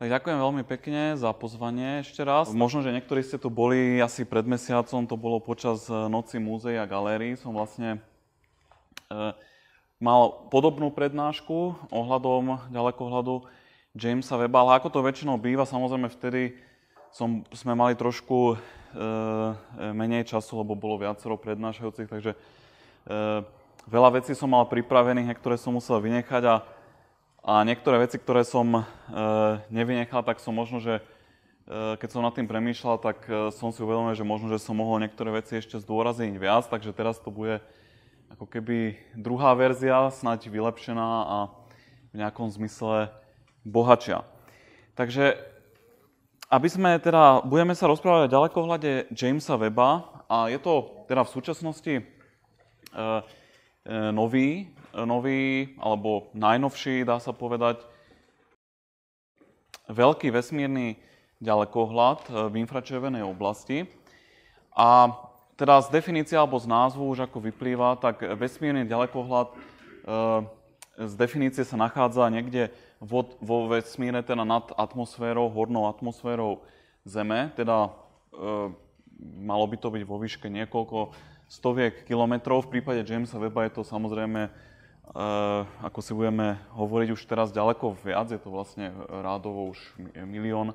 Tak ďakujem veľmi pekne za pozvanie ešte raz. Možno, že niektorí ste tu boli asi pred mesiacom, to bolo počas eh, Noci múzeí a galérií. Som vlastne e, mal podobnú prednášku ohľadom ďalekohľadu Jamesa Webba, ale ako to väčšinou býva, samozrejme vtedy som, sme mali trošku e, menej času, lebo bolo viacero prednášajúcich, takže e, veľa vecí som mal pripravených, niektoré som musel vynechať a a niektoré veci, ktoré som e, nevynechal, tak som možno, že e, keď som nad tým premýšľal, tak e, som si uvedomil, že možno, že som mohol niektoré veci ešte zdôrazniť viac, takže teraz to bude ako keby druhá verzia, snáď vylepšená a v nejakom zmysle bohačia. Takže aby sme teda, budeme sa rozprávať o ďalekohľade Jamesa Weba a je to teda v súčasnosti e, e, nový nový, alebo najnovší, dá sa povedať, veľký vesmírny ďalekohľad eh, v infračervenej oblasti. A teda z definície alebo z názvu už ako vyplýva, tak vesmírny ďalekohľad eh, z definície sa nachádza niekde vo vesmíre, teda nad atmosférou, hornou atmosférou Zeme, teda eh, malo by to byť vo výške niekoľko stoviek kilometrov. V prípade Jamesa Weba je to samozrejme Eh, ako si budeme hovoriť už teraz ďaleko viac, je to vlastne rádovo už eh, milión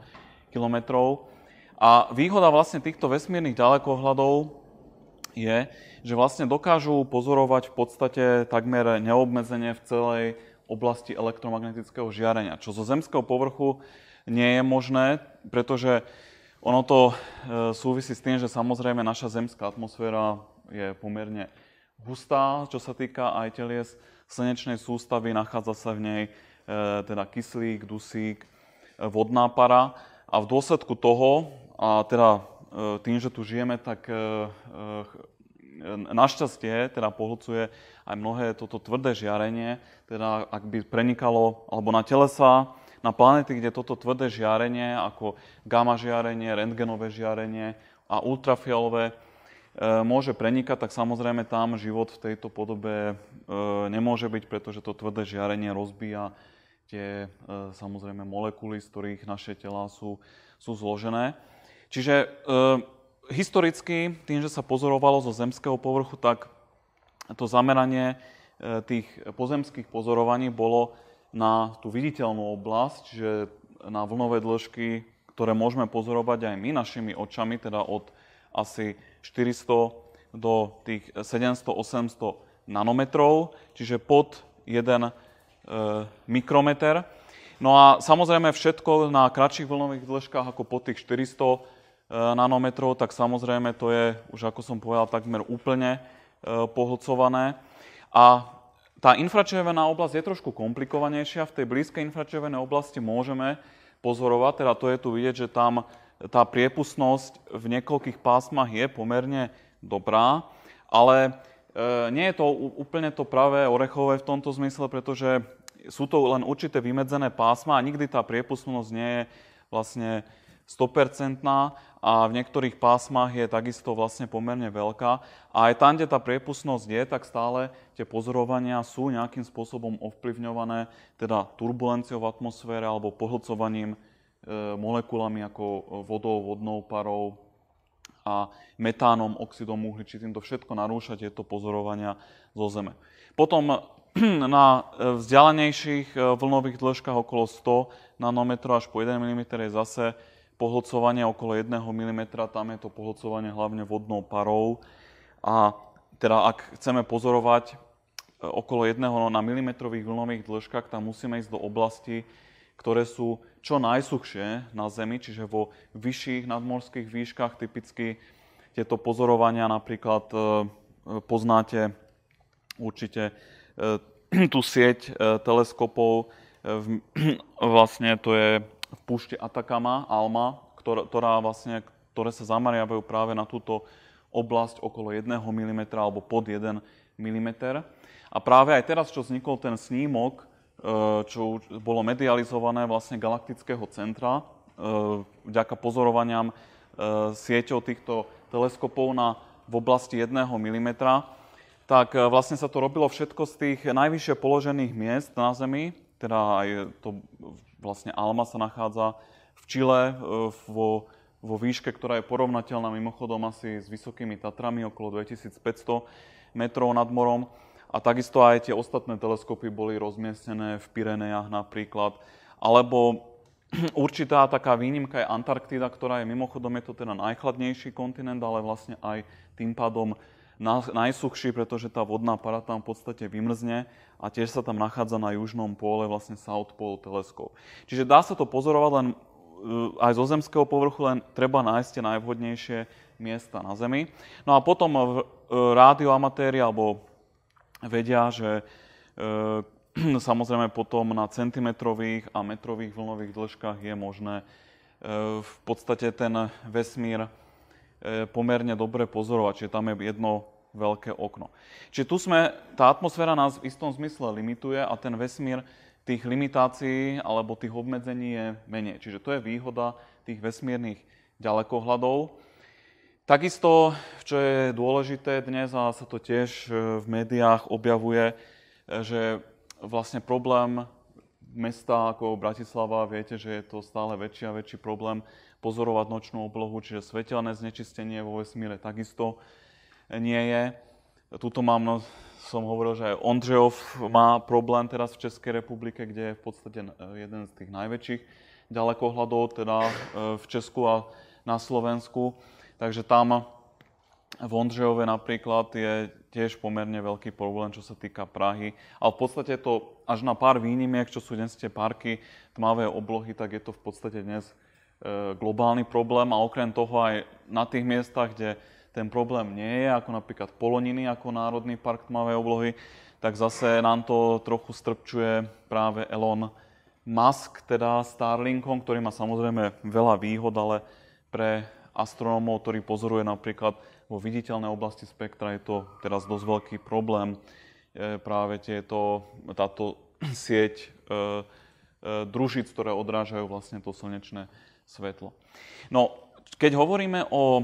kilometrov. A výhoda vlastne týchto vesmírnych ďalekohľadov je, že vlastne dokážu pozorovať v podstate takmer neobmedzenie v celej oblasti elektromagnetického žiarenia, čo zo zemského povrchu nie je možné, pretože ono to eh, súvisí s tým, že samozrejme naša zemská atmosféra je pomerne hustá, čo sa týka aj telies slnečnej sústavy, nachádza sa v nej e, teda kyslík, dusík, e, vodná para a v dôsledku toho, a teda e, tým, že tu žijeme, tak našťastie teda pohlcuje aj mnohé toto tvrdé žiarenie, teda ak by prenikalo alebo na telesa, na planety, kde toto tvrdé žiarenie, ako gamma žiarenie, rentgenové žiarenie a ultrafialové, E, môže prenikať, tak samozrejme tam život v tejto podobe e, nemôže byť, pretože to tvrdé žiarenie rozbíja tie e, samozrejme molekuly, z ktorých naše tela sú, sú zložené. Čiže historicky, tým, že sa pozorovalo zo zemského povrchu, tak to zameranie tých pozemských pozorovaní bolo na tú viditeľnú oblasť, čiže na vlnové dĺžky, ktoré môžeme pozorovať aj my našimi očami, teda od asi 400 do tých 700-800 nanometrov, čiže pod 1 e, mikrometer. No a samozrejme všetko na kratších vlnových dĺžkach ako pod tých 400 e, nanometrov, tak samozrejme to je už ako som povedal takmer úplne e, pohlcované. A tá infračervená oblasť je trošku komplikovanejšia. V tej blízkej infračervenej oblasti môžeme pozorovať, teda to je tu vidieť, že tam tá priepustnosť v niekoľkých pásmach je pomerne dobrá, ale e, nie je to úplne to pravé orechové v tomto zmysle, pretože sú to len určité vymedzené pásma a nikdy tá priepustnosť nie je vlastne 100% a v niektorých pásmach je takisto vlastne pomerne veľká. A aj tam, kde tá priepustnosť je, tak stále tie pozorovania sú nejakým spôsobom ovplyvňované teda turbulenciou v atmosfére alebo pohlcovaním E, molekulami ako e, vodou, vodnou parou a metánom, oxidom uhličitým. To všetko narúša tieto pozorovania zo Zeme. Potom na e, vzdialenejších vlnových dĺžkach okolo 100 nanometrov až po 1 mm je zase pohlcovanie okolo 1 mm, tam je to pohlcovanie hlavne vodnou parou. A teda ak chceme pozorovať okolo 1 na milimetrových vlnových dĺžkach, tam musíme ísť do oblasti, ktoré sú čo najsuchšie na Zemi, čiže vo vyšších nadmorských výškach typicky tieto pozorovania napríklad e, e, poznáte určite e, tú sieť teleskopov, vlastne to je v púšti Atakama, Alma, ktorá vlastne, ktoré sa zamariavajú práve na túto oblasť okolo 1 mm alebo pod 1 mm. A práve aj teraz, čo vznikol ten snímok, E, čo bolo medializované vlastne galaktického centra e, vďaka pozorovaniam e, sieťou týchto teleskopov na, v oblasti 1 mm, tak vlastne sa to robilo všetko z tých najvyššie položených miest na Zemi, teda aj to vlastne Alma sa nachádza v Čile, vo, vo výške, ktorá je porovnateľná mimochodom asi s Vysokými Tatrami, okolo 2500 metrov nad morom. A takisto aj tie ostatné teleskopy boli rozmiestnené v Pirenejach napríklad. Alebo určitá taká výnimka je Antarktida, ktorá je mimochodom je to teda najchladnejší kontinent, ale vlastne aj tým pádom najsuchší, pretože tá vodná para tam v podstate vymrzne a tiež sa tam nachádza na južnom pôle vlastne South Pole teleskop. Čiže dá sa to pozorovať len e, aj zo zemského povrchu, len treba nájsť tie najvhodnejšie miesta na Zemi. No a potom v e, rádioamatéri alebo vedia, že eh, no samozrejme potom na centimetrových a metrových vlnových dĺžkach je možné eh, v podstate ten vesmír eh, pomerne dobre pozorovať, čiže tam je jedno veľké okno. Čiže tu sme, tá atmosféra nás v istom zmysle limituje a ten vesmír tých limitácií alebo tých obmedzení je menej. Čiže to je výhoda tých vesmírnych ďalekohľadov. Takisto, čo je dôležité dnes, a sa to tiež e, v médiách objavuje, e, že vlastne problém mesta ako Bratislava, viete, že je to stále väčší a väčší problém pozorovať nočnú oblohu, čiže svetelné znečistenie vo vesmíre takisto nie je. Tuto mám, no, som hovoril, že aj Ondřejov má problém teraz v Českej republike, kde je v podstate e, jeden z tých najväčších ďalekohľadov, teda v Česku a na Slovensku. Takže tam v Ondřejove napríklad je tiež pomerne veľký problém, čo sa týka Prahy. A v podstate to až na pár výnimiek, čo sú dnes tie parky, tmavé oblohy, tak je to v podstate dnes e, globálny problém a okrem toho aj na tých miestach, kde ten problém nie je, ako napríklad Poloniny, ako Národný park tmavej oblohy, tak zase nám to trochu strpčuje práve Elon Musk, teda Starlinkom, ktorý má samozrejme veľa výhod, ale pre astronómov, ktorí pozoruje napríklad vo viditeľnej oblasti spektra. Je to teraz dosť veľký problém e, práve tieto, táto sieť e, e, družic, ktoré odrážajú vlastne to slnečné svetlo. No, keď hovoríme o e,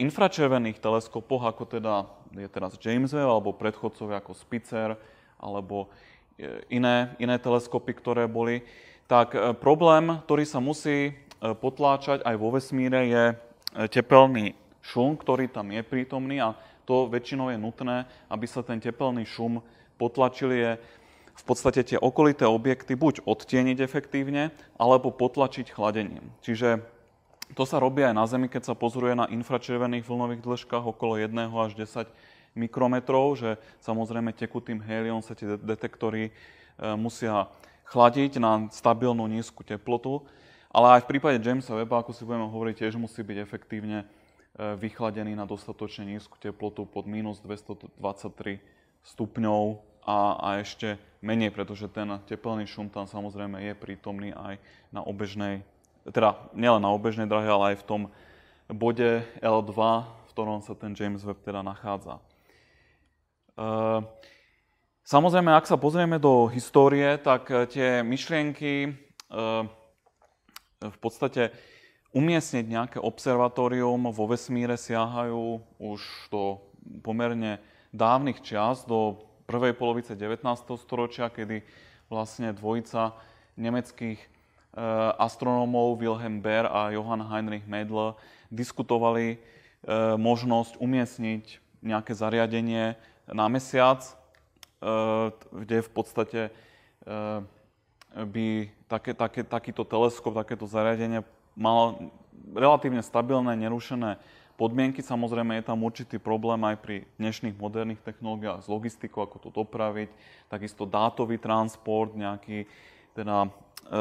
infračervených teleskopoch, ako teda je teraz James Webb, alebo predchodcovia ako Spitzer, alebo e, iné, iné teleskopy, ktoré boli, tak e, problém, ktorý sa musí potláčať aj vo vesmíre, je E, tepelný šum, ktorý tam je prítomný a to väčšinou je nutné, aby sa ten tepelný šum potlačil je v podstate tie okolité objekty buď odtieniť efektívne, alebo potlačiť chladením. Čiže to sa robí aj na Zemi, keď sa pozoruje na infračervených vlnových dĺžkach okolo 1 až 10 mikrometrov, že samozrejme tekutým heliom sa tie detektory e, musia chladiť na stabilnú nízku teplotu. Ale aj v prípade Jamesa Weba, ako si budeme hovoriť, tiež musí byť efektívne e, vychladený na dostatočne nízku teplotu pod minus 223 stupňov a, a ešte menej, pretože ten tepelný šum tam samozrejme je prítomný aj na obežnej, teda nielen na obežnej drahe, ale aj v tom bode L2, v ktorom sa ten James Webb teda nachádza. E, samozrejme, ak sa pozrieme do histórie, tak e, tie myšlienky E, v podstate umiestniť nejaké observatórium vo vesmíre siahajú už do pomerne dávnych čias, do prvej polovice 19. storočia, kedy vlastne dvojica nemeckých eh, astronómov Wilhelm Baer a Johann Heinrich Mädel diskutovali eh, možnosť umiestniť nejaké zariadenie na mesiac, eh, kde v podstate by také, také, takýto teleskop, takéto zariadenie malo relatívne stabilné, nerušené podmienky. Samozrejme je tam určitý problém aj pri dnešných moderných technológiách s logistikou, ako to dopraviť, takisto dátový transport, nejaký teda e, e,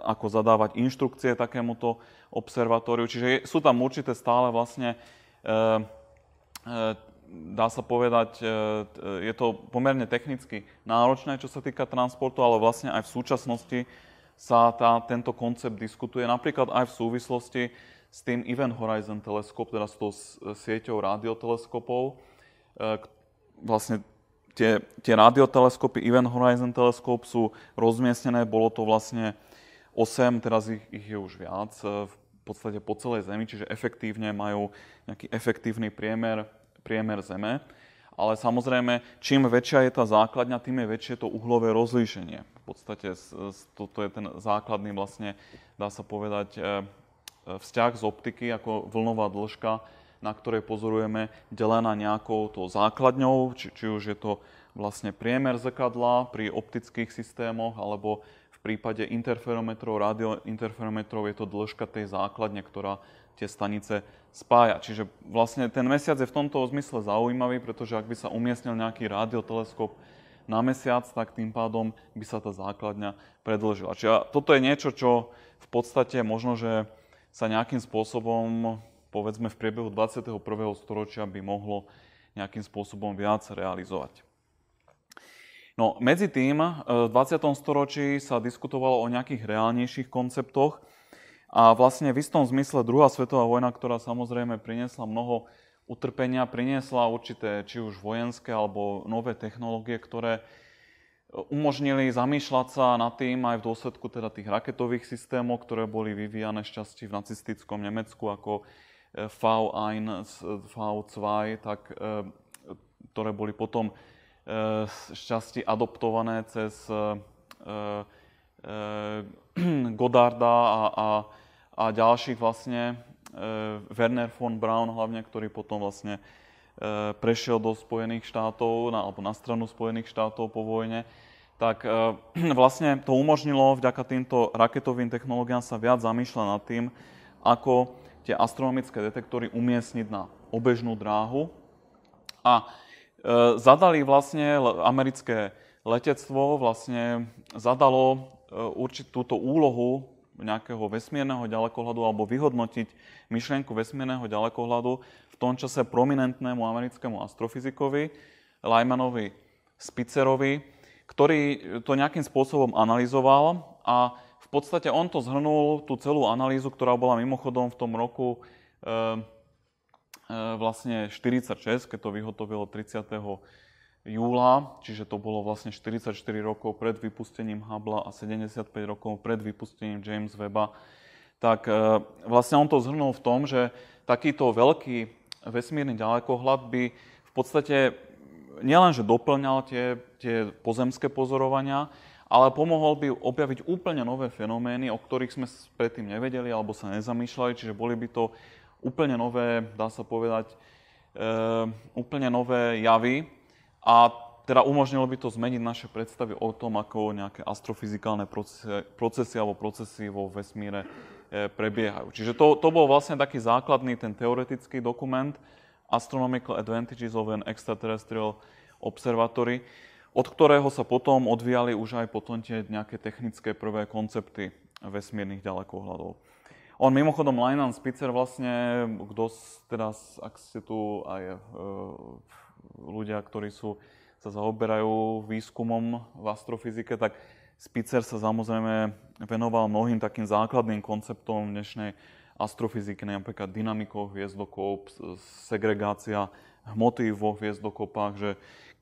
ako zadávať inštrukcie takémuto observatóriu. Čiže sú tam určité stále vlastne e, dá sa povedať, e, e, je to pomerne technicky náročné, čo sa týka transportu, ale vlastne aj v súčasnosti sa tá, tento koncept diskutuje napríklad aj v súvislosti s tým Event Horizon teleskop, teda s tou sieťou radioteleskopov. E, vlastne tie, tie radioteleskopy Event Horizon teleskop sú rozmiestnené, bolo to vlastne 8, teraz ich, ich je už viac v podstate po celej Zemi, čiže efektívne majú nejaký efektívny priemer priemer Zeme. Ale samozrejme, čím väčšia je tá základňa, tým je väčšie to uhlové rozlíšenie. V podstate toto je ten základný vlastne, dá sa povedať, e, e, vzťah z optiky ako vlnová dĺžka, na ktorej pozorujeme delená nejakou to základňou, či, či už je to vlastne priemer zrkadla pri optických systémoch alebo v prípade interferometrov, radiointerferometrov je to dĺžka tej základne, ktorá tie stanice spája. Čiže vlastne ten mesiac je v tomto zmysle zaujímavý, pretože ak by sa umiestnil nejaký radioteleskop na mesiac, tak tým pádom by sa tá základňa predlžila. Čiže toto je niečo, čo v podstate možno, že sa nejakým spôsobom, povedzme v priebehu 21. storočia by mohlo nejakým spôsobom viac realizovať. No, medzi tým eh, v 20. storočí sa diskutovalo o nejakých reálnejších konceptoch, a vlastne v istom zmysle druhá svetová vojna, ktorá samozrejme priniesla mnoho utrpenia, priniesla určité či už vojenské alebo nové technológie, ktoré umožnili zamýšľať sa nad tým aj v dôsledku teda tých raketových systémov, ktoré boli vyvíjane šťastí v nacistickom Nemecku ako e, V1, V2, tak, e, ktoré boli potom e, šťastí adoptované cez Godarda a, a a ďalších vlastne, e, Werner von Braun hlavne, ktorý potom vlastne e, prešiel do Spojených štátov, na, alebo na stranu Spojených štátov po vojne, tak e, vlastne to umožnilo vďaka týmto raketovým technológiám sa viac zamýšľať nad tým, ako tie astronomické detektory umiestniť na obežnú dráhu. A e, zadali vlastne americké letectvo, vlastne zadalo e, určitú túto úlohu nejakého vesmírneho ďalekohľadu alebo vyhodnotiť myšlienku vesmírneho ďalekohľadu v tom čase prominentnému americkému astrofyzikovi Lajmanovi Spicerovi, ktorý to nejakým spôsobom analyzoval a v podstate on to zhrnul, tú celú analýzu, ktorá bola mimochodom v tom roku e, e, vlastne 46, keď to vyhotovilo 30 júla, čiže to bolo vlastne 44 rokov pred vypustením Hubble a 75 rokov pred vypustením James Webba, tak e, vlastne on to zhrnul v tom, že takýto veľký vesmírny ďalekohľad by v podstate nielenže doplňal tie, tie pozemské pozorovania, ale pomohol by objaviť úplne nové fenomény, o ktorých sme predtým nevedeli alebo sa nezamýšľali, čiže boli by to úplne nové, dá sa povedať, e, úplne nové javy, a teda umožnilo by to zmeniť naše predstavy o tom, ako nejaké astrofyzikálne procesy, procesy alebo procesy vo vesmíre e, prebiehajú. Čiže to, to bol vlastne taký základný ten teoretický dokument Astronomical Advantages of an Extraterrestrial Observatory, od ktorého sa potom odvíjali už aj potom tie nejaké technické prvé koncepty vesmírnych ďalekohľadov. On mimochodom, Leinand Spitzer vlastne, kto teda, ak ste tu aj e, ľudia, ktorí sú, sa zaoberajú výskumom v astrofyzike, tak Spitzer sa samozrejme venoval mnohým takým základným konceptom dnešnej astrofyziky, napríklad dynamikou hviezdokop, segregácia hmoty vo hviezdokopách, že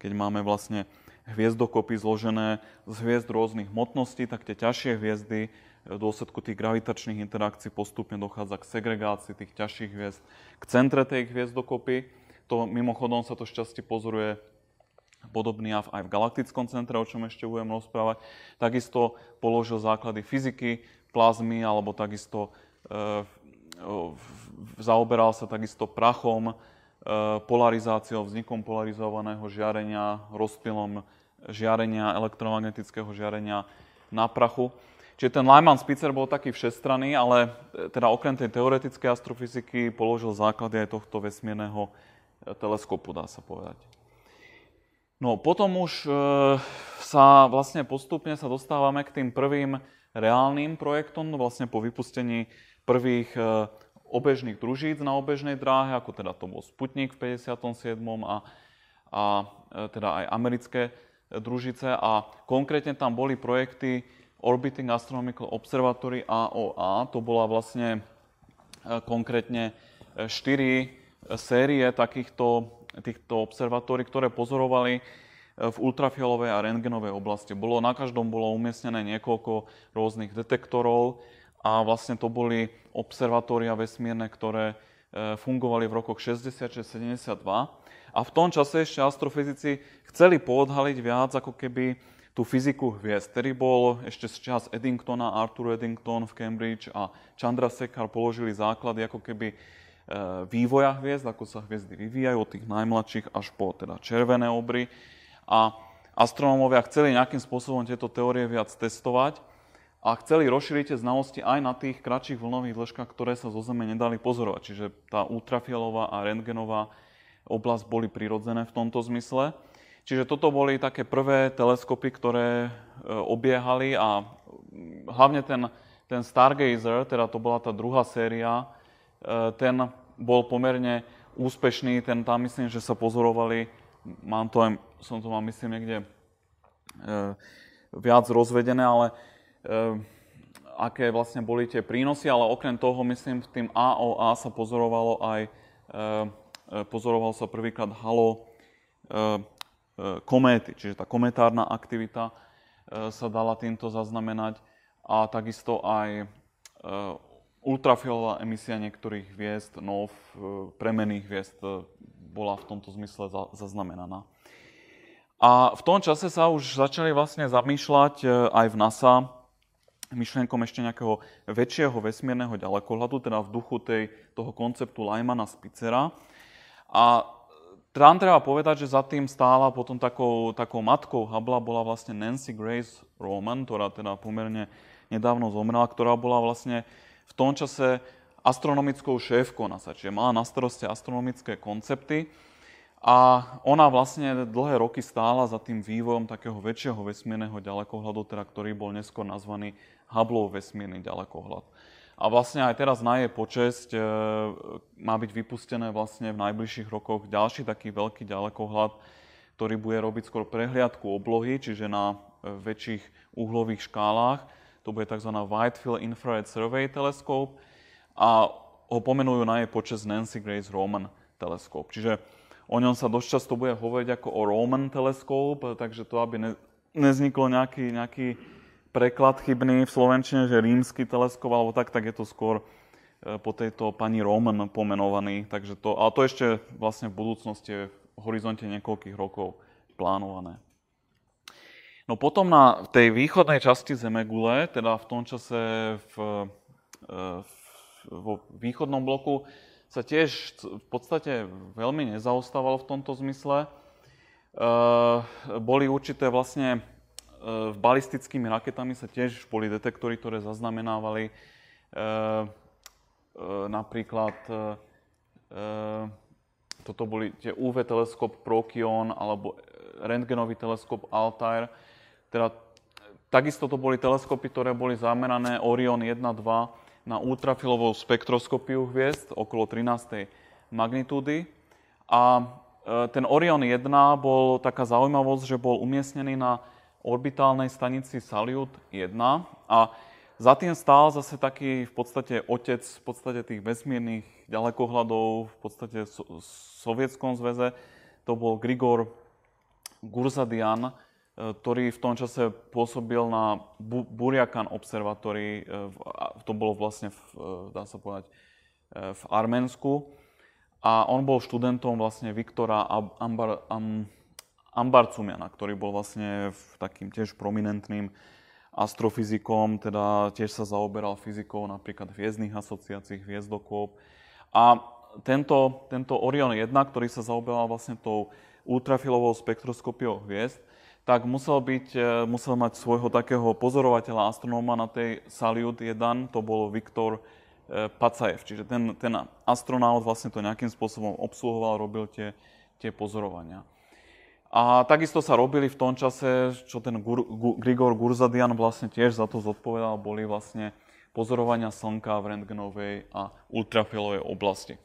keď máme vlastne hviezdokopy zložené z hviezd rôznych hmotností, tak tie ťažšie hviezdy v dôsledku tých gravitačných interakcií postupne dochádza k segregácii tých ťažších hviezd k centre tej hviezdokopy to mimochodom sa to šťastie pozoruje podobný jav aj v galaktickom centre, o čom ešte budem rozprávať. Takisto položil základy fyziky, plazmy, alebo takisto e, zaoberal sa takisto prachom, e, polarizáciou, vznikom polarizovaného žiarenia, rozpilom žiarenia, elektromagnetického žiarenia na prachu. Čiže ten Lyman Spitzer bol taký všestranný, ale e, teda okrem tej teoretickej astrofyziky položil základy aj tohto vesmírneho teleskopu, dá sa povedať. No potom už e, sa vlastne postupne sa dostávame k tým prvým reálnym projektom, no, vlastne po vypustení prvých e, obežných družíc na obežnej dráhe, ako teda to bol Sputnik v 57. a, a e, teda aj americké družice a konkrétne tam boli projekty Orbiting Astronomical Observatory AOA, to bola vlastne konkrétne 4 série takýchto týchto observatórií, ktoré pozorovali e, v ultrafialovej a rentgenovej oblasti. Bolo, na každom bolo umiestnené niekoľko rôznych detektorov a vlastne to boli observatória vesmírne, ktoré e, fungovali v rokoch 66-72. A v tom čase ešte astrofyzici chceli poodhaliť viac ako keby tú fyziku hviezd, ktorý bol ešte z čas Eddingtona, Arthur Eddington v Cambridge a Chandra Sekar položili základy ako keby E, vývoja hviezd, ako sa hviezdy vyvíjajú od tých najmladších až po teda červené obry. A astronómovia chceli nejakým spôsobom tieto teórie viac testovať a chceli rozšíriť tie znalosti aj na tých kratších vlnových dĺžkach, ktoré sa zo Zeme nedali pozorovať. Čiže tá ultrafialová a rentgenová oblasť boli prirodzené v tomto zmysle. Čiže toto boli také prvé teleskopy, ktoré e, obiehali a hlavne ten, ten Stargazer, teda to bola tá druhá séria, ten bol pomerne úspešný, ten tam myslím, že sa pozorovali, mám to aj, som to mám myslím niekde e, viac rozvedené, ale e, aké vlastne boli tie prínosy, ale okrem toho myslím v tým AOA sa pozorovalo aj, e, e, pozoroval sa prvýkrát halo e, e kométy, čiže tá kometárna aktivita e, sa dala týmto zaznamenať a takisto aj ultrafialová emisia niektorých hviezd, nov, e, premených hviezd e, bola v tomto zmysle zaznamenaná. A v tom čase sa už začali vlastne zamýšľať e, aj v NASA myšlienkom ešte nejakého väčšieho vesmírneho ďalekohľadu, teda v duchu tej, toho konceptu Lajmana Spicera. A tam treba povedať, že za tým stála potom takou, takou matkou Habla bola vlastne Nancy Grace Roman, ktorá teda pomerne nedávno zomrela, ktorá bola vlastne uh, v tom čase astronomickou šéfkou NASA, čiže mala na starosti astronomické koncepty a ona vlastne dlhé roky stála za tým vývojom takého väčšieho vesmírneho ďalekohľadu, teda ktorý bol neskôr nazvaný Hubbleov vesmírny ďalekohľad. A vlastne aj teraz na jej počesť e, má byť vypustené vlastne v najbližších rokoch ďalší taký veľký ďalekohľad, ktorý bude robiť skôr prehliadku oblohy, čiže na e, väčších uhlových škálach to bude tzv. Whitefield Infrared Survey Telescope a ho pomenujú na jej počas Nancy Grace Roman teleskop. Čiže o ňom sa dosť často bude hovoriť ako o Roman telescope, takže to, aby ne, nezniklo nejaký, nejaký preklad chybný v Slovenčine, že rímsky teleskop alebo tak, tak je to skôr e, po tejto pani Roman pomenovaný. Takže to, ale to ešte vlastne v budúcnosti je v horizonte niekoľkých rokov plánované. No potom na tej východnej časti Zemegule, teda v tom čase v, e, v, vo východnom bloku, sa tiež v podstate veľmi nezaostávalo v tomto zmysle. E, boli určité vlastne e, balistickými raketami sa tiež boli detektory, ktoré zaznamenávali e, e napríklad e, toto boli tie UV teleskop Prokion alebo rentgenový teleskop Altair. Teda, takisto to boli teleskopy, ktoré boli zamerané Orion 1, 2 na ultrafilovú spektroskopiu hviezd okolo 13. magnitúdy. A e, ten Orion 1 bol taká zaujímavosť, že bol umiestnený na orbitálnej stanici Salyut 1 a za tým stál zase taký v podstate otec v podstate tých vesmírnych ďalekohľadov v podstate v so- Sovietskom zväze. To bol Grigor Gurzadian, E, ktorý v tom čase pôsobil na Buriakan Observatory, e, to bolo vlastne, v, e, dá sa povedať, v Arménsku. A on bol študentom vlastne Viktora Ambar, Am, Ambarcumiana, ktorý bol vlastne takým tiež prominentným astrofyzikom, teda tiež sa zaoberal fyzikou napríklad v hviezdnych asociácií, hviezdokôb. A tento, tento Orion 1, ktorý sa zaoberal vlastne tou ultrafilovou spektroskopiou hviezd, tak musel, byť, e, musel mať svojho takého pozorovateľa, astronóma na tej Salyut 1, to bol Viktor e, Pacajev. Čiže ten, ten astronaut vlastne to nejakým spôsobom obsluhoval, robil tie, tie pozorovania. A takisto sa robili v tom čase, čo ten Gur, Gur, Grigor Gurzadian vlastne tiež za to zodpovedal, boli vlastne pozorovania Slnka v rentgenovej a ultrafilovej oblasti.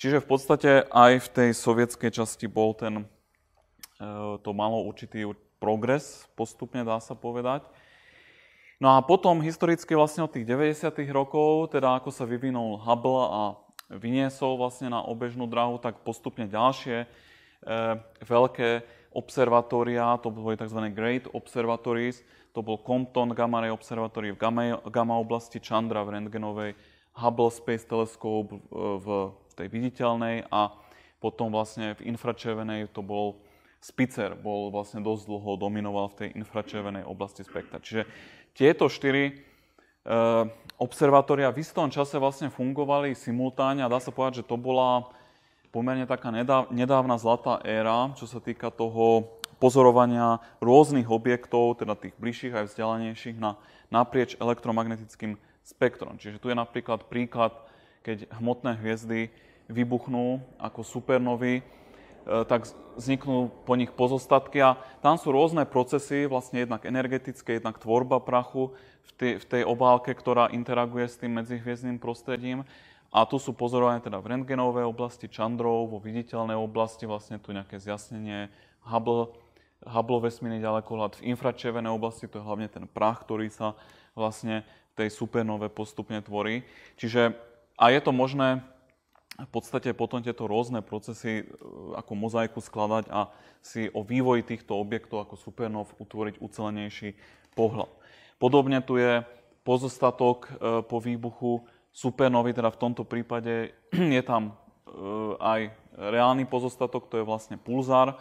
Čiže v podstate aj v tej sovietskej časti bol ten Eh, to malo určitý progres postupne, dá sa povedať. No a potom historicky vlastne od tých 90. rokov, teda ako sa vyvinul Hubble a vyniesol vlastne na obežnú drahu, tak postupne ďalšie e, veľké observatória, to boli tzv. Great Observatories, to bol Compton Gamma Ray Observatory v gamma, gamma oblasti Chandra v Rentgenovej, Hubble Space Telescope v, v tej viditeľnej a potom vlastne v infračervenej to bol Spicer bol vlastne dosť dlho dominoval v tej infračervenej oblasti spektra. Čiže tieto štyri e, observatória v istom čase vlastne fungovali simultáne a dá sa povedať, že to bola pomerne taká nedávna zlatá éra, čo sa týka toho pozorovania rôznych objektov, teda tých bližších aj vzdialenejších, na, naprieč elektromagnetickým spektrom. Čiže tu je napríklad príklad, keď hmotné hviezdy vybuchnú ako supernovy, E, tak vzniknú po nich pozostatky a tam sú rôzne procesy, vlastne jednak energetické, jednak tvorba prachu v tej, v tej obálke, ktorá interaguje s tým medzihviezdným prostredím. A tu sú pozorované teda v rentgenovej oblasti Čandrov, vo viditeľnej oblasti vlastne tu nejaké zjasnenie Hubble, Hubble vesmírny ďalekohľad. V infračervenej oblasti to je hlavne ten prach, ktorý sa vlastne tej supernove postupne tvorí. Čiže a je to možné v podstate potom tieto rôzne procesy e, ako mozaiku skladať a si o vývoji týchto objektov ako supernov utvoriť ucelenejší pohľad. Podobne tu je pozostatok e, po výbuchu supernovy, teda v tomto prípade je tam e, aj reálny pozostatok, to je vlastne pulzár,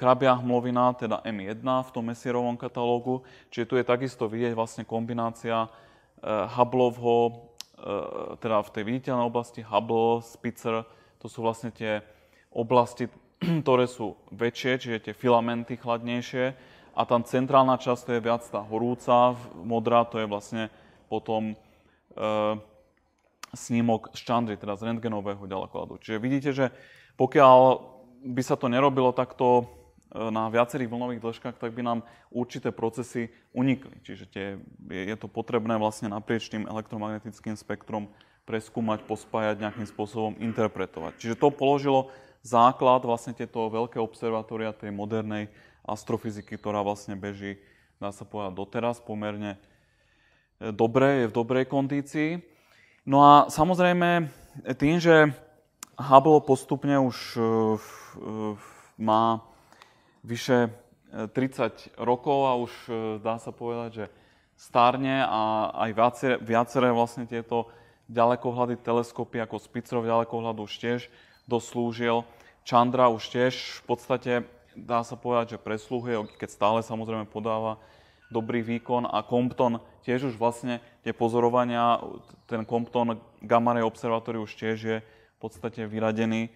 krabia hmlovina, teda M1 v tom mesierovom katalógu. Čiže tu je takisto vidieť vlastne kombinácia Hubbleho E, teda v tej viditeľnej oblasti Hubble, Spitzer, to sú vlastne tie oblasti, ktoré sú väčšie, čiže tie filamenty chladnejšie a tam centrálna časť to je viac tá horúca, modrá, to je vlastne potom e, snímok z Chandry, teda z rentgenového ďalekohľadu. Čiže vidíte, že pokiaľ by sa to nerobilo takto E, na viacerých vlnových dĺžkach, tak by nám určité procesy unikli. Čiže tie, je to potrebné vlastne naprieč tým elektromagnetickým spektrom preskúmať, pospájať, nejakým spôsobom interpretovať. Čiže to položilo základ vlastne tieto veľké observatória tej modernej astrofyziky, ktorá vlastne beží, dá sa povedať, doteraz pomerne e, dobre, je v dobrej kondícii. No a samozrejme e, tým, že Hubble postupne už má vyše 30 e, rokov a už e, dá sa povedať, že stárne a aj viaceré, viaceré vlastne tieto ďalekohľady teleskopy ako Spitzerov ďalekohľad už tiež doslúžil. Chandra už tiež v podstate dá sa povedať, že preslúhuje, keď stále samozrejme podáva dobrý výkon a Compton tiež už vlastne tie pozorovania, ten Compton Gamma Ray Observatory už tiež je v podstate vyradený.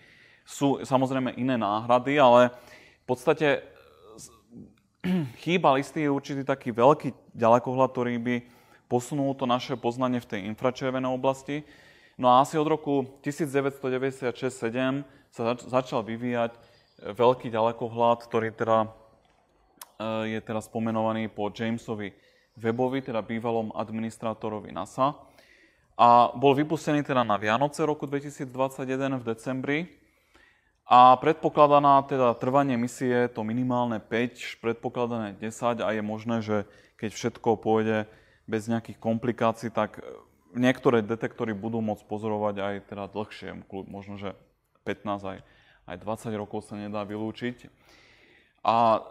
Sú samozrejme iné náhrady, ale podstate eh, chýbal istý určitý taký veľký ďalekohľad, ktorý by posunul to naše poznanie v tej infračervenej oblasti. No a asi od roku 1996 1997 sa zač- začal vyvíjať eh, veľký ďalekohľad, ktorý teda eh, je teraz spomenovaný po Jamesovi Webovi, teda bývalom administrátorovi NASA. A bol vypustený teda na Vianoce roku 2021 v decembri a predpokladaná teda trvanie misie to minimálne 5, predpokladané 10 a je možné, že keď všetko pôjde bez nejakých komplikácií, tak e, niektoré detektory budú môcť pozorovať aj teda dlhšie, možno že 15 aj, aj 20 rokov sa nedá vylúčiť. A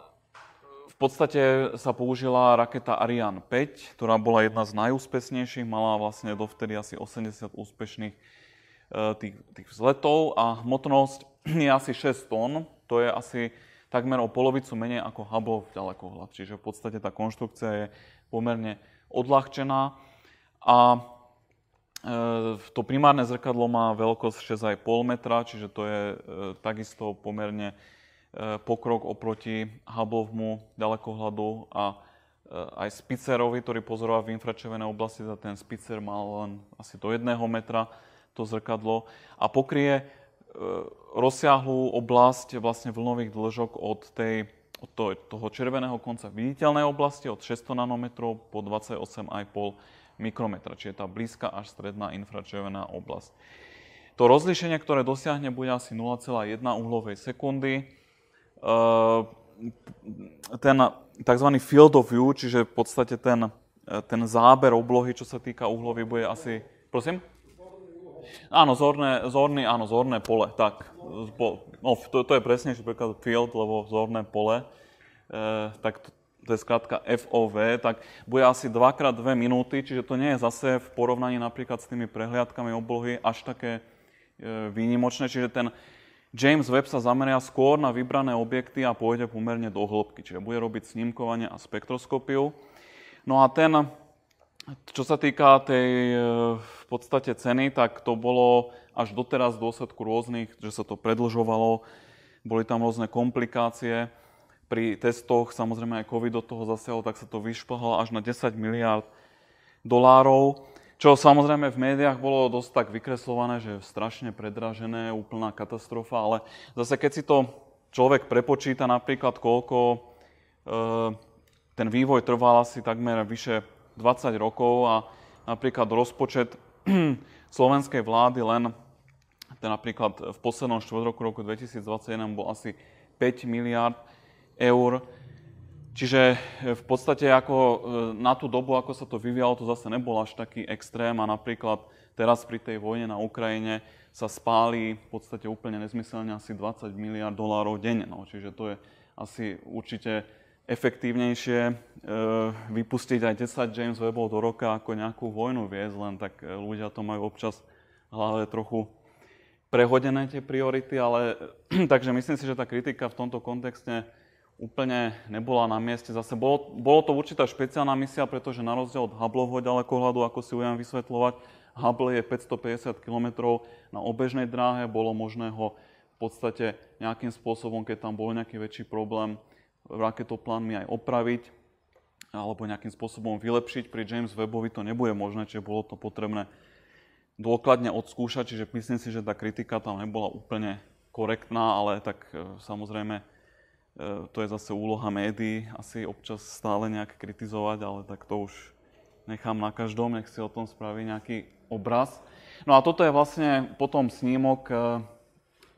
v podstate sa použila raketa Ariane 5, ktorá bola jedna z najúspešnejších, mala vlastne dovtedy asi 80 úspešných e, tých, tých vzletov a hmotnosť je asi 6 tón, to je asi takmer o polovicu menej ako Hubble ďalekohľad. Čiže v podstate tá konštrukcia je pomerne odľahčená a e, to primárne zrkadlo má veľkosť 6,5 metra, čiže to je e, takisto pomerne e, pokrok oproti Hubblevmu ďalekohľadu a aj Spitzerovi, ktorý pozoroval v infračervené oblasti, za ten Spitzer mal len asi do jedného metra to zrkadlo a pokrie E, rozsiahlú oblasť vlastne vlnových dĺžok od, tej, od toho červeného konca viditeľnej oblasti od 600 nanometrov po 28,5 mikrometra, čiže tá blízka až stredná infračervená oblasť. To rozlíšenie, ktoré dosiahne, bude asi 0,1 uhlovej sekundy. E, ten tzv. field of view, čiže v podstate ten, e, ten záber oblohy, čo sa týka uhlovy, bude asi... Prosím? Áno, zorné, zorný, áno, zorné pole, tak. No, to, to je že preklad field, lebo zorné pole. E, tak to, to je skrátka FOV, tak bude asi 2x2 minúty, čiže to nie je zase v porovnaní napríklad s tými prehliadkami oblohy až také e, výnimočné, čiže ten James Webb sa zameria skôr na vybrané objekty a pôjde pomerne do hĺbky, čiže bude robiť snímkovanie a spektroskopiu. No a ten čo sa týka tej e, v podstate ceny, tak to bolo až doteraz v dôsledku rôznych, že sa to predlžovalo, boli tam rôzne komplikácie. Pri testoch, samozrejme aj COVID do toho zasiahol, tak sa to vyšplhalo až na 10 miliard dolárov. Čo samozrejme v médiách bolo dosť tak vykreslované, že je strašne predražené, úplná katastrofa, ale zase keď si to človek prepočíta napríklad, koľko e, ten vývoj trval asi takmer vyše 20 rokov a napríklad rozpočet slovenskej vlády len ten napríklad v poslednom štvrt roku 2021 bol asi 5 miliard eur. Čiže e, v podstate ako e, na tú dobu, ako sa to vyvíjalo, to zase nebol až taký extrém a napríklad teraz pri tej vojne na Ukrajine sa spáli v podstate úplne nezmyselne asi 20 miliard dolárov denne. No, čiže to je asi určite efektívnejšie eh, vypustiť aj 10 James webov do roka ako nejakú vojnu viesť, len tak eh, ľudia to majú občas v hlave trochu prehodené tie priority, ale takže myslím si, že tá kritika v tomto kontexte úplne nebola na mieste. Zase bolo, bolo to určitá špeciálna misia, pretože na rozdiel od Hubbleho ďalekohľadu, ako si budem vysvetľovať, Hubble je 550 km na obežnej dráhe, bolo možné ho v podstate nejakým spôsobom, keď tam bol nejaký väčší problém, raketoplánmi aj opraviť alebo nejakým spôsobom vylepšiť. Pri James Webovi to nebude možné, čiže bolo to potrebné dôkladne odskúšať, čiže myslím si, že tá kritika tam nebola úplne korektná, ale tak e, samozrejme e, to je zase úloha médií, asi občas stále nejak kritizovať, ale tak to už nechám na každom, nech si o tom spraví nejaký obraz. No a toto je vlastne potom snímok e,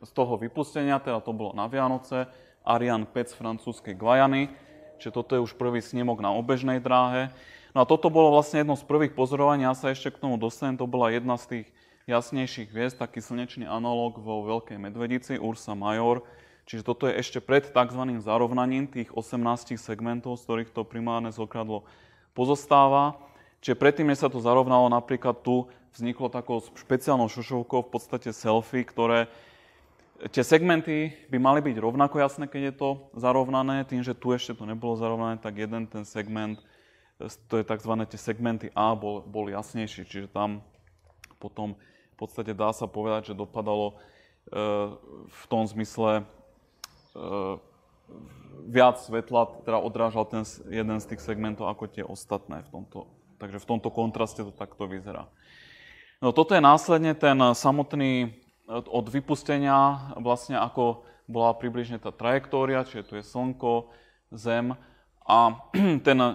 z toho vypustenia, teda to bolo na Vianoce, Ariane 5 z francúzskej Guajany. Čiže toto je už prvý snímok na obežnej dráhe. No a toto bolo vlastne jedno z prvých pozorovaní, ja sa ešte k tomu dostanem, to bola jedna z tých jasnejších hviezd, taký slnečný analóg vo Veľkej Medvedici, Ursa Major. Čiže toto je ešte pred tzv. zarovnaním tých 18 segmentov, z ktorých to primárne zokradlo pozostáva. Čiže predtým, než sa to zarovnalo, napríklad tu vzniklo takou špeciálnou šošovkou v podstate selfie, ktoré tie segmenty by mali byť rovnako jasné, keď je to zarovnané. Tým, že tu ešte to nebolo zarovnané, tak jeden ten segment, eh, to je tzv. tie segmenty A, bol, bol jasnejší. Čiže tam potom v podstate dá sa povedať, že dopadalo e, v tom zmysle e, viac svetla teda odrážal ten jeden z tých segmentov ako tie ostatné. V tomto, takže v tomto kontraste to takto vyzerá. No toto je následne ten samotný od vypustenia vlastne ako bola približne tá trajektória, čiže tu je Slnko, Zem a ten eh,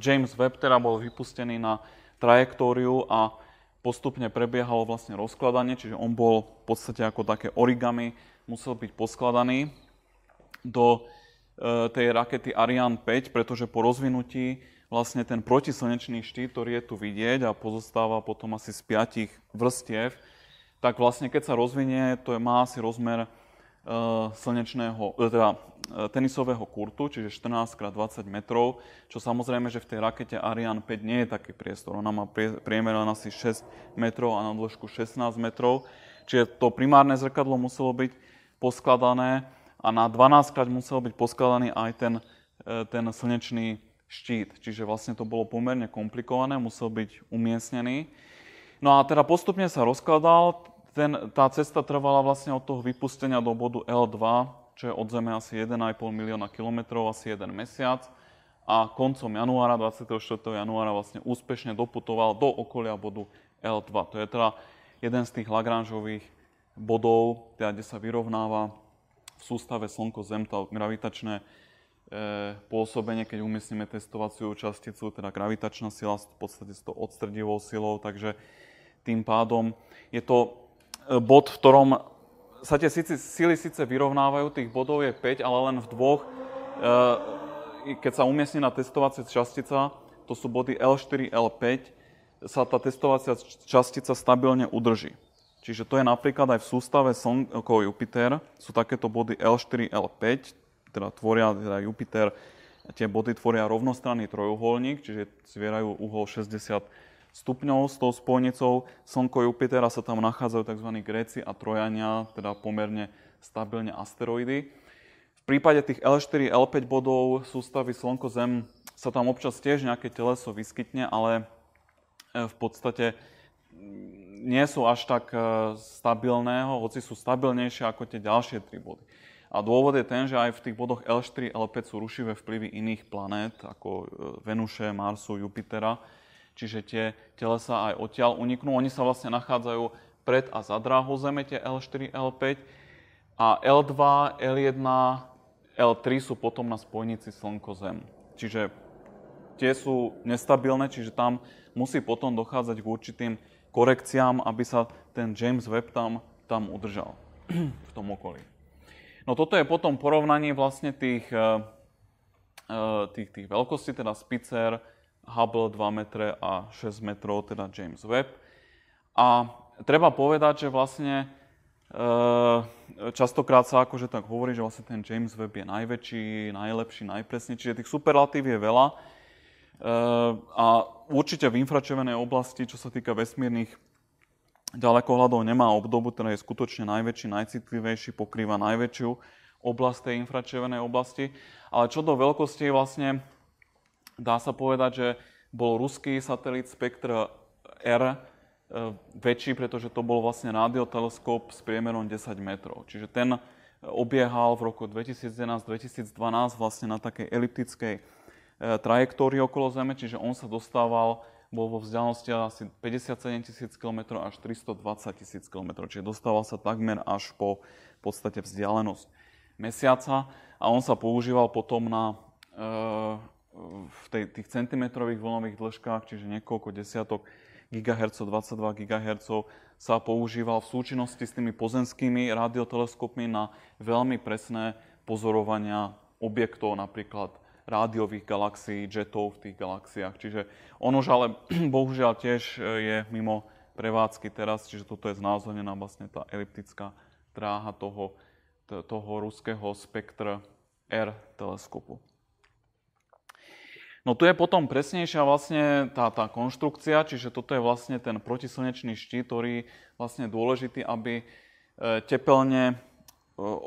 James Webb teda bol vypustený na trajektóriu a postupne prebiehalo vlastne rozkladanie, čiže on bol v podstate ako také origami, musel byť poskladaný do eh, tej rakety Ariane 5, pretože po rozvinutí vlastne ten protislnečný štít, ktorý je tu vidieť a pozostáva potom asi z piatich vrstiev, tak vlastne keď sa rozvinie, to je, má asi rozmer e, slnečného, e, teda e, tenisového kurtu, čiže 14x20 metrov, čo samozrejme, že v tej rakete Ariane 5 nie je taký priestor. Ona má priemer len asi 6 metrov a na dĺžku 16 metrov. Čiže to primárne zrkadlo muselo byť poskladané a na 12 krát musel byť poskladaný aj ten, ten slnečný štít. Čiže vlastne to bolo pomerne komplikované, musel byť umiestnený. No a teda postupne sa rozkladal, ten, tá cesta trvala vlastne od toho vypustenia do bodu L2, čo je od Zeme asi 1,5 milióna kilometrov, asi jeden mesiac. A koncom januára, 24. januára, vlastne úspešne doputoval do okolia bodu L2. To je teda jeden z tých Lagrangeových bodov, teda kde sa vyrovnáva v sústave Slnko-Zem to gravitačné e, pôsobenie, keď umiestnime testovaciu časticu, teda gravitačná sila v podstate s to odstrdivou silou, takže tým pádom je to bod, v ktorom sa tie síly síce vyrovnávajú, tých bodov je 5, ale len v dvoch, eh, keď sa umiestni na testovacia častica, to sú body L4, L5, sa tá testovacia častica stabilne udrží. Čiže to je napríklad aj v sústave Slnko eh, Jupiter, sú takéto body L4, L5, teda tvoria teda Jupiter, tie body tvoria rovnostranný trojuholník, čiže zvierajú uhol 60 stupňov s tou spojnicou Slnko Jupitera sa tam nachádzajú tzv. Gréci a Trojania, teda pomerne stabilne asteroidy. V prípade tých L4, L5 bodov sústavy Slnko-Zem sa tam občas tiež nejaké teleso vyskytne, ale e, v podstate nie sú až tak e, stabilného, hoci sú stabilnejšie ako tie ďalšie tri body. A dôvod je ten, že aj v tých bodoch L4, L5 sú rušivé vplyvy iných planét, ako e, Venuše, Marsu, Jupitera čiže tie telesa aj odtiaľ uniknú. Oni sa vlastne nachádzajú pred a za dráhou Zeme, tie L4, L5. A L2, L1, L3 sú potom na spojnici Slnko-Zem. Čiže tie sú nestabilné, čiže tam musí potom dochádzať k určitým korekciám, aby sa ten James Webb tam, tam udržal v tom okolí. No toto je potom porovnanie vlastne tých, eh, eh, tých, tých veľkostí, teda Spitzer, Hubble 2 metre a 6 metrov, teda James Webb. A treba povedať, že vlastne eh, častokrát sa akože tak hovorí, že vlastne ten James Webb je najväčší, najlepší, najpresnejší, čiže tých superlatív je veľa. Eh, a určite v infračervenej oblasti, čo sa týka vesmírnych ďalekohľadov, nemá obdobu, ktorá je skutočne najväčší, najcitlivejší, pokrýva najväčšiu oblasť tej infračervenej oblasti. Ale čo do veľkosti je vlastne Dá sa povedať, že bol ruský satelit Spectre R e, väčší, pretože to bol vlastne radioteleskop s priemerom 10 metrov. Čiže ten e, obiehal v roku 2011-2012 vlastne na takej eliptickej e, trajektórii okolo Zeme, čiže on sa dostával, bol vo vzdialenosti asi 57 tisíc km až 320 tisíc km, čiže dostával sa takmer až po v podstate vzdialenosť mesiaca a on sa používal potom na v tej, tých centimetrových vlnových dĺžkách, čiže niekoľko desiatok GHz, 22 GHz, sa používal v súčinnosti s tými pozemskými radioteleskopmi na veľmi presné pozorovania objektov, napríklad rádiových galaxií, jetov v tých galaxiách. Čiže ono ale bohužiaľ tiež e, je mimo prevádzky teraz, čiže toto je znázornená vlastne tá eliptická dráha toho, toho ruského spektra R teleskopu. No tu je potom presnejšia vlastne tá, tá konštrukcia, čiže toto je vlastne ten protislnečný štít, ktorý vlastne je dôležitý, aby e, tepelne e,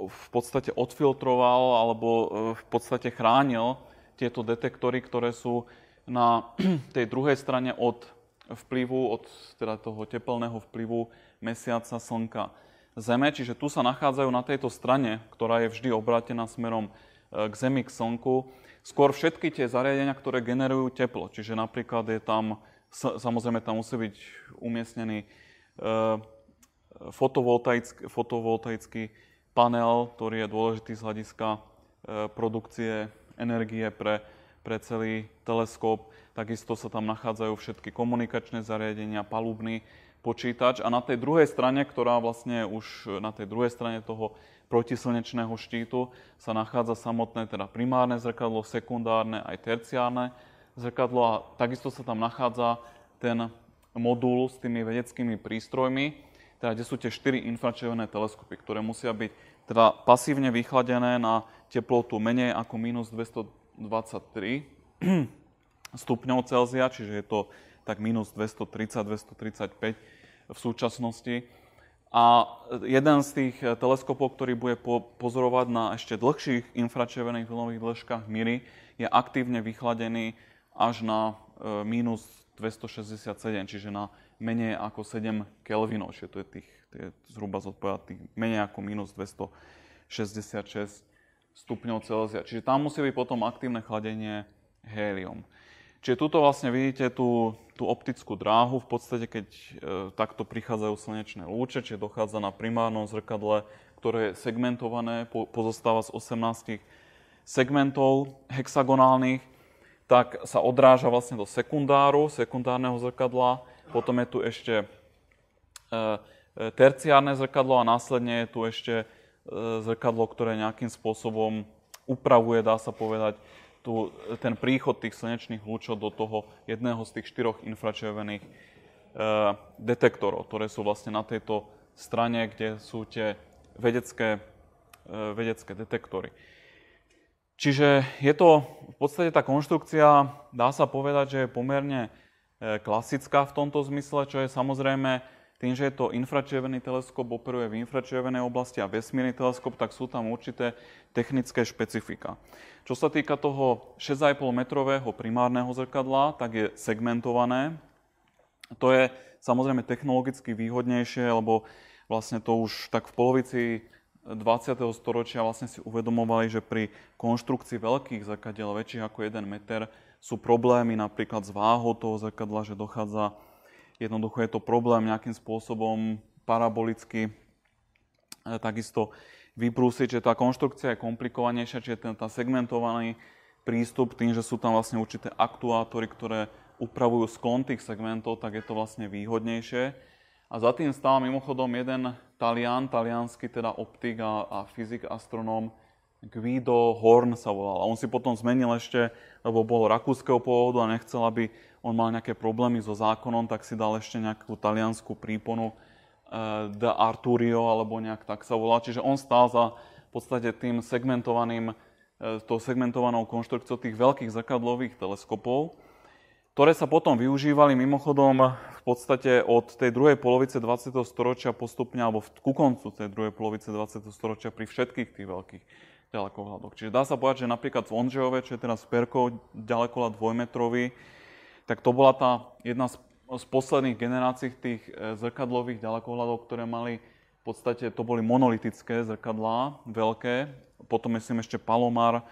v podstate odfiltroval alebo e, v podstate chránil tieto detektory, ktoré sú na tej druhej strane od vplyvu, od teda toho tepelného vplyvu mesiaca, slnka, zeme. Čiže tu sa nachádzajú na tejto strane, ktorá je vždy obrátená smerom k zemi, k slnku skôr všetky tie zariadenia, ktoré generujú teplo. Čiže napríklad je tam, samozrejme tam musí byť umiestnený e, fotovoltaický, fotovoltaický panel, ktorý je dôležitý z hľadiska e, produkcie energie pre, pre celý teleskop. Takisto sa tam nachádzajú všetky komunikačné zariadenia, palubný počítač a na tej druhej strane, ktorá vlastne už na tej druhej strane toho protislnečného štítu sa nachádza samotné teda primárne zrkadlo, sekundárne aj terciárne zrkadlo a takisto sa tam nachádza ten modul s tými vedeckými prístrojmi, teda kde sú tie štyri infračervené teleskopy, ktoré musia byť teda pasívne vychladené na teplotu menej ako minus 223 stupňov Celzia, čiže je to tak minus 230-235 v súčasnosti a jeden z tých eh, teleskopov, ktorý bude pozorovať na ešte dlhších infračervených vlnových dĺžkach Miri, je aktívne vychladený až na eh, minus 267, čiže na menej ako 7 kelvinov, čiže to je tých, je zhruba zodpovedať tých menej ako minus 266 stupňov Celzia. Čiže tam musí byť potom aktívne chladenie helium. Čiže tuto vlastne vidíte tú, tú optickú dráhu, v podstate keď e, takto prichádzajú slnečné lúče, čiže dochádza na primárnom zrkadle, ktoré je segmentované, po, pozostáva z 18 segmentov hexagonálnych, tak sa odráža vlastne do sekundáru, sekundárneho zrkadla, potom je tu ešte e, e, terciárne zrkadlo a následne je tu ešte e, zrkadlo, ktoré nejakým spôsobom upravuje, dá sa povedať, tú, ten príchod tých slnečných lúčov do toho jedného z tých štyroch infračervených e, detektorov, ktoré sú vlastne na tejto strane, kde sú tie vedecké, e, vedecké detektory. Čiže je to v podstate tá konštrukcia, dá sa povedať, že je pomerne eh, klasická v tomto zmysle, čo je samozrejme tým, že je to infračervený teleskop, operuje v infračervenej oblasti a vesmírny teleskop, tak sú tam určité technické špecifika. Čo sa týka toho 6,5 metrového primárneho zrkadla, tak je segmentované. To je samozrejme technologicky výhodnejšie, lebo vlastne to už tak v polovici 20. storočia vlastne si uvedomovali, že pri konštrukcii veľkých zrkadiel väčších ako 1 meter sú problémy napríklad s váhou toho zrkadla, že dochádza Jednoducho je to problém nejakým spôsobom parabolicky e, takisto vyprúsiť, že tá konštrukcia je komplikovanejšia, čiže ten tá segmentovaný prístup tým, že sú tam vlastne určité aktuátory, ktoré upravujú sklon tých segmentov, tak je to vlastne výhodnejšie. A za tým stál mimochodom jeden Talian, talianský teda optik a, a fyzik, astronóm Guido Horn sa volal. A on si potom zmenil ešte, lebo bol rakúskeho pôvodu a nechcel, aby on mal nejaké problémy so zákonom, tak si dal ešte nejakú taliansku príponu eh, De Arturio, alebo nejak tak sa volá. Čiže on stál za v podstate tým segmentovaným, eh, tou segmentovanou konštrukciou tých veľkých zrkadlových teleskopov, ktoré sa potom využívali mimochodom v podstate od tej druhej polovice 20. storočia postupne, alebo ku koncu tej druhej polovice 20. storočia pri všetkých tých veľkých ďalekohľadoch. Čiže dá sa povedať, že napríklad v Ondžejove, čo je teraz Perkov, ďalekohľad dvojmetrový, tak to bola tá jedna z, z posledných generácií tých e, zrkadlových ďalekohľadov, ktoré mali v podstate to boli monolitické zrkadlá, veľké. Potom myslím ešte Palomar, e,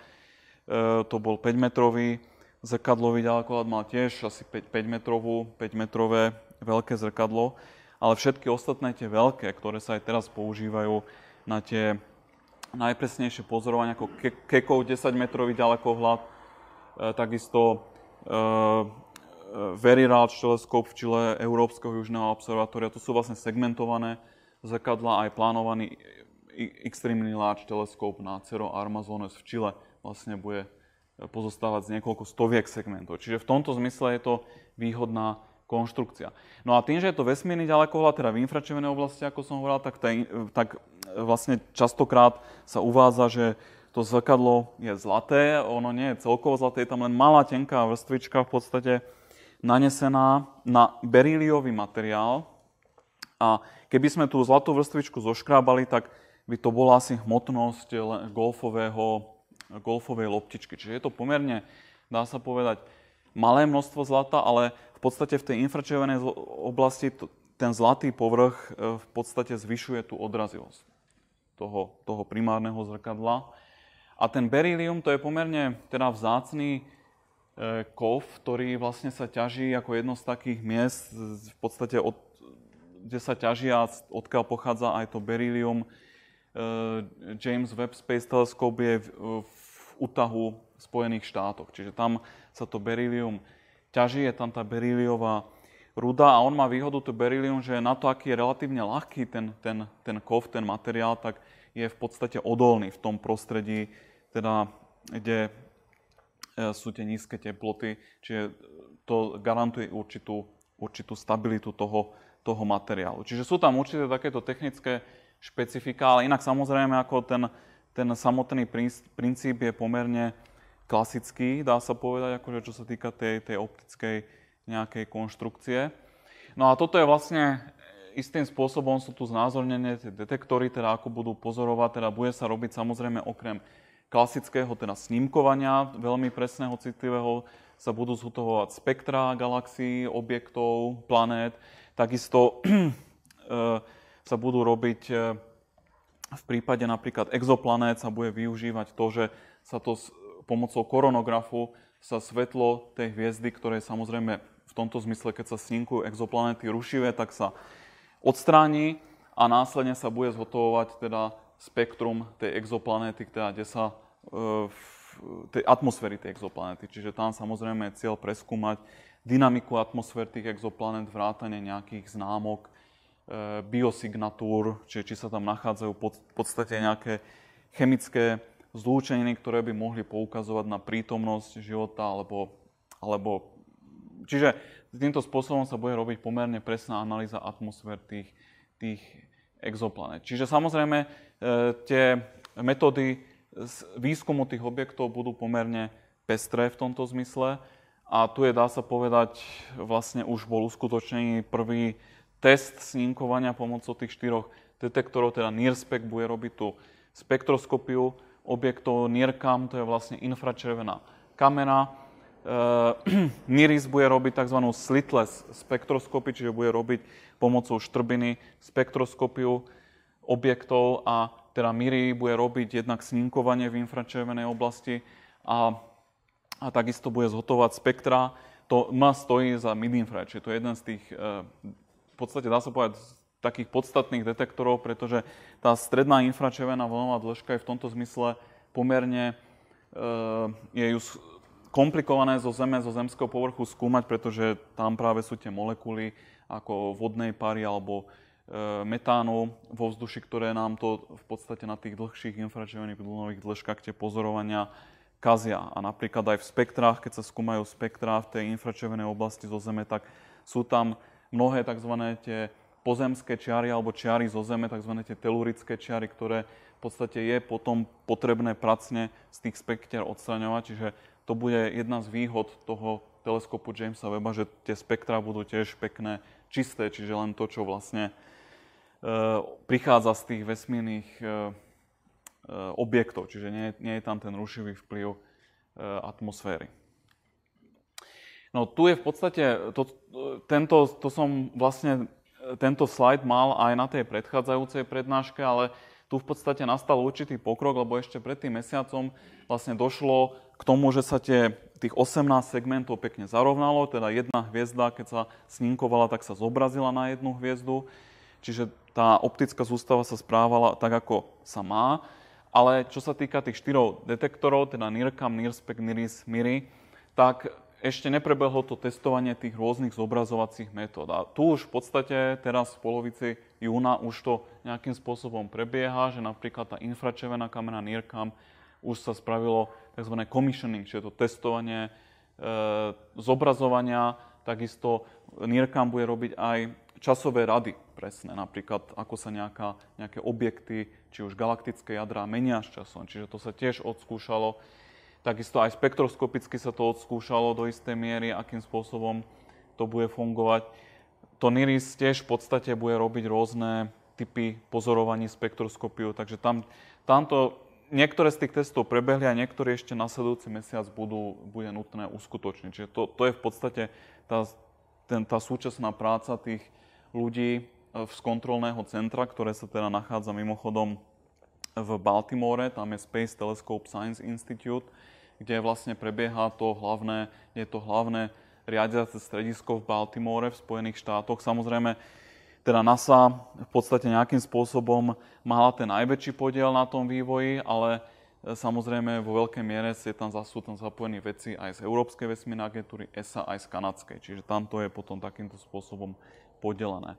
to bol 5-metrový zrkadlový ďalekohľad, mal tiež asi 5-metrovú, 5-metrové veľké zrkadlo. Ale všetky ostatné tie veľké, ktoré sa aj teraz používajú na tie najpresnejšie pozorovania, ako Kekov 10-metrový ďalekohľad, e, takisto e, Very Large Telescope v Čile, Európskeho južného observatória, to sú vlastne segmentované zrkadla, aj plánovaný Extremely Large Telescope na Cerro Armazones v Čile vlastne bude e, pozostávať z niekoľko stoviek segmentov. Čiže v tomto zmysle je to výhodná konštrukcia. No a tým, že je to vesmírny ďalekohľad, teda v infračervenej oblasti, ako som hovoril, tak, tej, e, tak e, vlastne častokrát sa uvádza, že to zrkadlo je zlaté, ono nie je celkovo zlaté, je tam len malá tenká vrstvička v podstate nanesená na beríliový materiál. A keby sme tú zlatú vrstvičku zoškrábali, tak by to bola asi hmotnosť golfového, golfovej loptičky. Čiže je to pomerne, dá sa povedať, malé množstvo zlata, ale v podstate v tej infračervenej oblasti ten zlatý povrch e, v podstate zvyšuje tú odrazivosť toho, toho primárneho zrkadla. A ten berílium to je pomerne teda vzácný E, kov, ktorý vlastne sa ťaží ako jedno z takých miest, v podstate od, kde sa ťaží a odkiaľ pochádza aj to berílium. E, James Webb Space Telescope je v, v Utahu, v Spojených štátoch. Čiže tam sa to berílium ťaží, je tam tá beríliová ruda a on má výhodu to berílium, že na to, aký je relatívne ľahký ten, ten, ten kov, ten materiál, tak je v podstate odolný v tom prostredí, teda, kde E, sú tie nízke teploty, čiže e, to garantuje určitú, určitú stabilitu toho, toho materiálu. Čiže sú tam určité takéto technické špecifika, ale inak samozrejme ako ten, ten samotný princíp je pomerne klasický, dá sa povedať, akože čo sa týka tej, tej optickej nejakej konštrukcie. No a toto je vlastne istým spôsobom sú tu znázornené tie detektory, teda ako budú pozorovať, teda bude sa robiť samozrejme okrem klasického teda snímkovania, veľmi presného, citlivého, sa budú zhotovovať spektra galaxií, objektov, planét. Takisto eh, sa budú robiť eh, v prípade napríklad exoplanét sa bude využívať to, že sa to s pomocou koronografu sa svetlo tej hviezdy, ktoré je samozrejme v tomto zmysle, keď sa snímkujú exoplanéty rušivé, tak sa odstráni a následne sa bude zhotovovať teda spektrum tej exoplanéty, teda kde sa e, tej atmosféry tej exoplanéty. Čiže tam samozrejme je cieľ preskúmať dynamiku atmosfér tých exoplanet, vrátane nejakých známok, e, biosignatúr, čiže či sa tam nachádzajú v podstate nejaké chemické zlúčeniny, ktoré by mohli poukazovať na prítomnosť života alebo, alebo Čiže týmto spôsobom sa bude robiť pomerne presná analýza atmosfér tých, tých exoplanet. Čiže samozrejme, E, tie metódy z výskumu tých objektov budú pomerne pestré v tomto zmysle. A tu je, dá sa povedať, vlastne už bol uskutočnený prvý test snímkovania pomocou tých štyroch detektorov, teda NIRSPEC bude robiť tú spektroskopiu objektov NIRCAM, to je vlastne infračervená kamera. E, NIRIS bude robiť tzv. slitless spektroskopy, čiže bude robiť pomocou štrbiny spektroskopiu objektov a teda MIRI bude robiť jednak snímkovanie v infračervenej oblasti a, a takisto bude zhotovať spektra. To má stojí za mid-infrared, čiže to je jeden z tých, e, v podstate dá sa povedať, takých podstatných detektorov, pretože tá stredná infračervená vlnová dĺžka je v tomto zmysle pomerne e, je ju komplikované zo zeme, zo zemského povrchu skúmať, pretože tam práve sú tie molekuly ako vodnej pary alebo E, metánu vo vzduši, ktoré nám to v podstate na tých dlhších infračervených vlnových dĺžkach tie pozorovania kazia. A napríklad aj v spektrách, keď sa skúmajú spektrá v tej infračervenej oblasti zo Zeme, tak sú tam mnohé tzv. tie pozemské čiary alebo čiary zo Zeme, tzv. tie telurické čiary, ktoré v podstate je potom potrebné pracne z tých spektier odstraňovať. Čiže to bude jedna z výhod toho teleskopu Jamesa Weba, že tie spektrá budú tiež pekné, čisté, čiže len to, čo vlastne Eh, prichádza z tých vesmírnych eh, eh, objektov, čiže nie, nie je tam ten rušivý vplyv atmosféry. No tu je v podstate, to, tento, to som vlastne, tento slajd mal aj na tej predchádzajúcej prednáške, ale tu v podstate nastal určitý pokrok, lebo ešte pred tým mesiacom vlastne došlo k tomu, že sa tie, tých 18 segmentov pekne zarovnalo, teda jedna hviezda, keď sa snímkovala, tak sa zobrazila na jednu hviezdu. Čiže tá optická sústava sa správala tak, ako sa má. Ale čo sa týka tých štyrov detektorov, teda NIRCAM, NIRSPEC, NIRIS, MIRI, tak ešte neprebehlo to testovanie tých rôznych zobrazovacích metód. A tu už v podstate teraz v polovici júna už to nejakým spôsobom prebieha, že napríklad tá infračervená kamera NIRCAM už sa spravilo tzv. commissioning, čiže to testovanie e, zobrazovania, takisto NIRCAM bude robiť aj časové rady presné, napríklad ako sa nejaká, nejaké objekty, či už galaktické jadrá menia s časom, čiže to sa tiež odskúšalo. Takisto aj spektroskopicky sa to odskúšalo do istej miery, akým spôsobom to bude fungovať. To NIRIS tiež v podstate bude robiť rôzne typy pozorovaní spektroskopiu, takže tam, tamto niektoré z tých testov prebehli a niektoré ešte nasledujúci mesiac budú, bude nutné uskutočniť. Čiže to, to je v podstate tá, ten, tá súčasná práca tých ľudí eh, z kontrolného centra, ktoré sa teda nachádza mimochodom v Baltimore, tam je Space Telescope Science Institute, kde vlastne prebieha to hlavné, je to hlavné riadiace stredisko v Baltimore v Spojených štátoch. Samozrejme, teda NASA v podstate nejakým spôsobom mala ten najväčší podiel na tom vývoji, ale eh, samozrejme vo veľkej miere tam, sú tam zapojení veci aj z Európskej vesmírnej agentúry, ESA, aj z kanadskej. Čiže tamto je potom takýmto spôsobom podelené.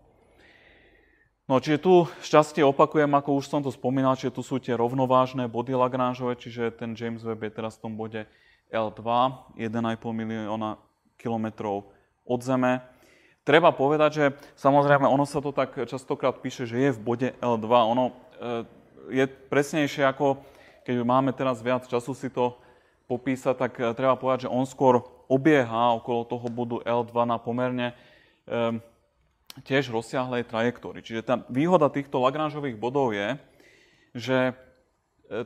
No čiže tu šťastie opakujem, ako už som to spomínal, čiže tu sú tie rovnovážne body Lagrangeové, čiže ten James Webb je teraz v tom bode L2, 1,5 milióna kilometrov od Zeme. Treba povedať, že samozrejme ono sa to tak častokrát píše, že je v bode L2. Ono e, je presnejšie ako, keď máme teraz viac času si to popísať, tak e, treba povedať, že on skôr obieha okolo toho bodu L2 na pomerne ehm, tiež rozsiahlej trajektórii. Čiže tá výhoda týchto Lagrangeových bodov je, že e,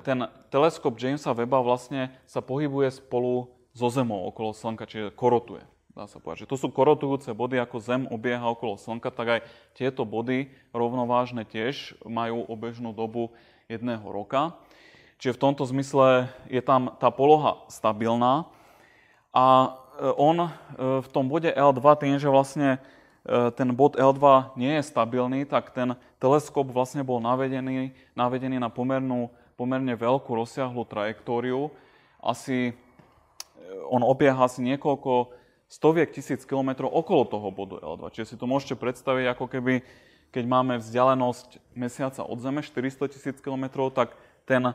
ten teleskop Jamesa Webba vlastne sa pohybuje spolu so Zemou okolo Slnka, čiže korotuje. Dá sa povedať, že to sú korotujúce body, ako Zem obieha okolo Slnka, tak aj tieto body rovnovážne tiež majú obežnú dobu jedného roka. Čiže v tomto zmysle je tam tá poloha stabilná a e, on e, v tom bode L2 tým, že vlastne Eh, ten bod L2 nie je stabilný, tak ten teleskop vlastne bol navedený, navedený na pomernú, pomerne veľkú rozsiahlu trajektóriu. Asi eh, on obieha asi niekoľko stoviek tisíc kilometrov okolo toho bodu L2. Čiže si to môžete predstaviť ako keby, keď máme vzdialenosť mesiaca od Zeme 400 tisíc kilometrov, tak ten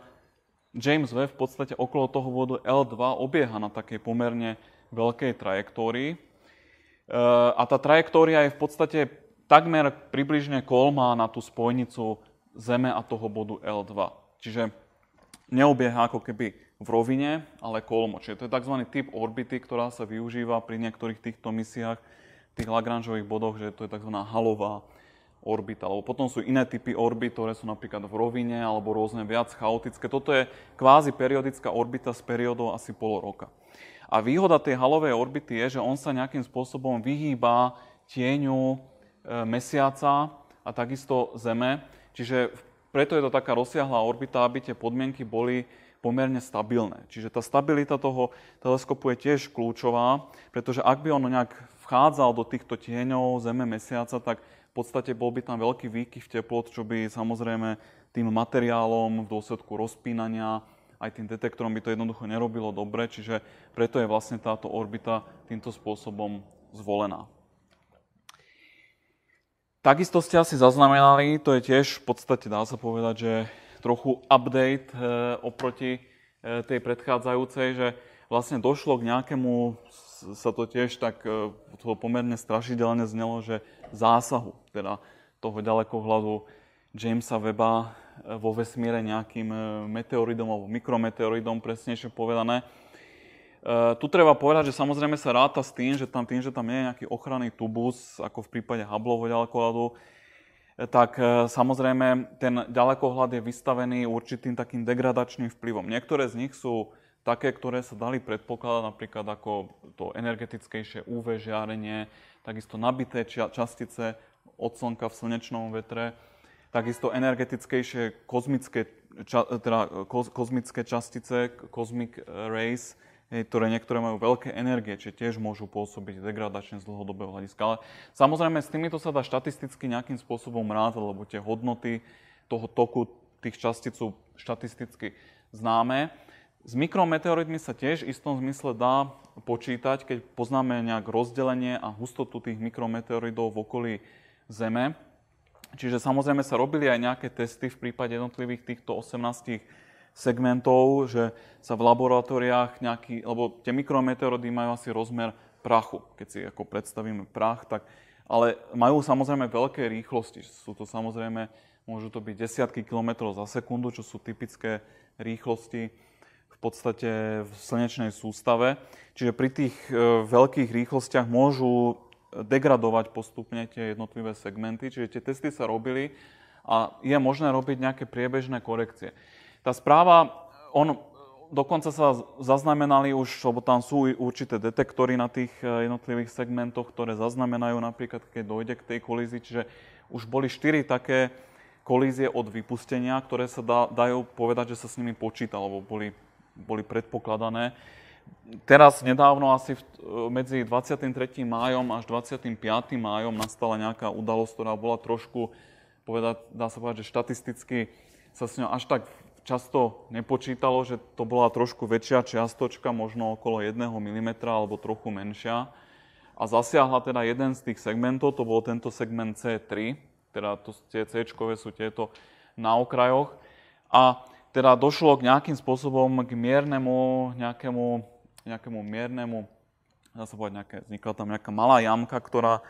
James Webb v podstate okolo toho bodu L2 obieha na takej pomerne veľkej trajektórii. Eh, a tá trajektória je v podstate takmer približne kolmá na tú spojnicu Zeme a toho bodu L2. Čiže neobieha ako keby v rovine, ale kolmo. Čiže to je tzv. typ orbity, ktorá sa využíva pri niektorých týchto misiách, tých Lagrangeových bodoch, že to je tzv. halová orbita. Lebo potom sú iné typy orbit, ktoré sú napríklad v rovine alebo rôzne viac chaotické. Toto je kvázi periodická orbita s periódou asi pol roka. A výhoda tej halovej orbity je, že on sa nejakým spôsobom vyhýba tieňu e, mesiaca a takisto Zeme. Čiže preto je to taká rozsiahla orbita, aby tie podmienky boli pomerne stabilné. Čiže tá stabilita toho teleskopu je tiež kľúčová, pretože ak by on nejak vchádzal do týchto tieňov Zeme, Mesiaca, tak v podstate bol by tam veľký výkyv teplot, čo by samozrejme tým materiálom v dôsledku rozpínania aj tým detektorom by to jednoducho nerobilo dobre, čiže preto je vlastne táto orbita týmto spôsobom zvolená. Takisto ste asi zaznamenali, to je tiež v podstate dá sa povedať, že trochu update eh, oproti eh, tej predchádzajúcej, že vlastne došlo k nejakému, sa to tiež tak eh, to pomerne strašidelne znelo, že zásahu, teda toho ďalekohľadu Jamesa Weba vo vesmíre nejakým e, meteoridom alebo mikrometeoridom, presnejšie povedané. E, tu treba povedať, že samozrejme sa ráta s tým, že tam, tým, že tam nie je nejaký ochranný tubus, ako v prípade Hubbleho ďalekohľadu, e, tak samozrejme ten ďalekohľad je vystavený určitým takým degradačným vplyvom. Niektoré z nich sú také, ktoré sa dali predpokladať, napríklad ako to energetickejšie UV žiarenie, takisto nabité častice od slnka v slnečnom vetre, takisto energetickejšie kozmické, ča, teda koz, kozmické častice, cosmic rays, ktoré niektoré majú veľké energie, či tiež môžu pôsobiť degradačne z dlhodobého hľadiska. Ale samozrejme, s týmito sa dá štatisticky nejakým spôsobom rátať, lebo tie hodnoty toho toku tých častíc sú štatisticky známe. S mikrometeoritmi sa tiež v istom zmysle dá počítať, keď poznáme nejak rozdelenie a hustotu tých mikrometeoridov v okolí Zeme. Čiže samozrejme sa robili aj nejaké testy v prípade jednotlivých týchto 18 segmentov, že sa v laboratóriách nejaký, lebo tie mikrometeorody majú asi rozmer prachu, keď si ako predstavíme prach, tak, ale majú samozrejme veľké rýchlosti, sú to samozrejme, môžu to byť desiatky kilometrov za sekundu, čo sú typické rýchlosti v podstate v slnečnej sústave. Čiže pri tých e, veľkých rýchlostiach môžu degradovať postupne tie jednotlivé segmenty, čiže tie testy sa robili a je možné robiť nejaké priebežné korekcie. Tá správa, on, dokonca sa zaznamenali už, lebo tam sú určité detektory na tých e, jednotlivých segmentoch, ktoré zaznamenajú napríklad, keď dojde k tej kolízii, čiže už boli štyri také kolízie od vypustenia, ktoré sa dajú povedať, že sa s nimi počítalo, lebo boli, boli predpokladané teraz nedávno asi v, medzi 23. májom až 25. májom nastala nejaká udalosť, ktorá bola trošku, povedať, dá sa povedať, že štatisticky sa s ňou až tak často nepočítalo, že to bola trošku väčšia čiastočka, možno okolo 1 mm alebo trochu menšia. A zasiahla teda jeden z tých segmentov, to bol tento segment C3, teda to, tie C sú tieto na okrajoch. A teda došlo k nejakým spôsobom k miernemu nejakému nejakému miernemu, dá sa povedať, nejaké, vznikla tam nejaká malá jamka, ktorá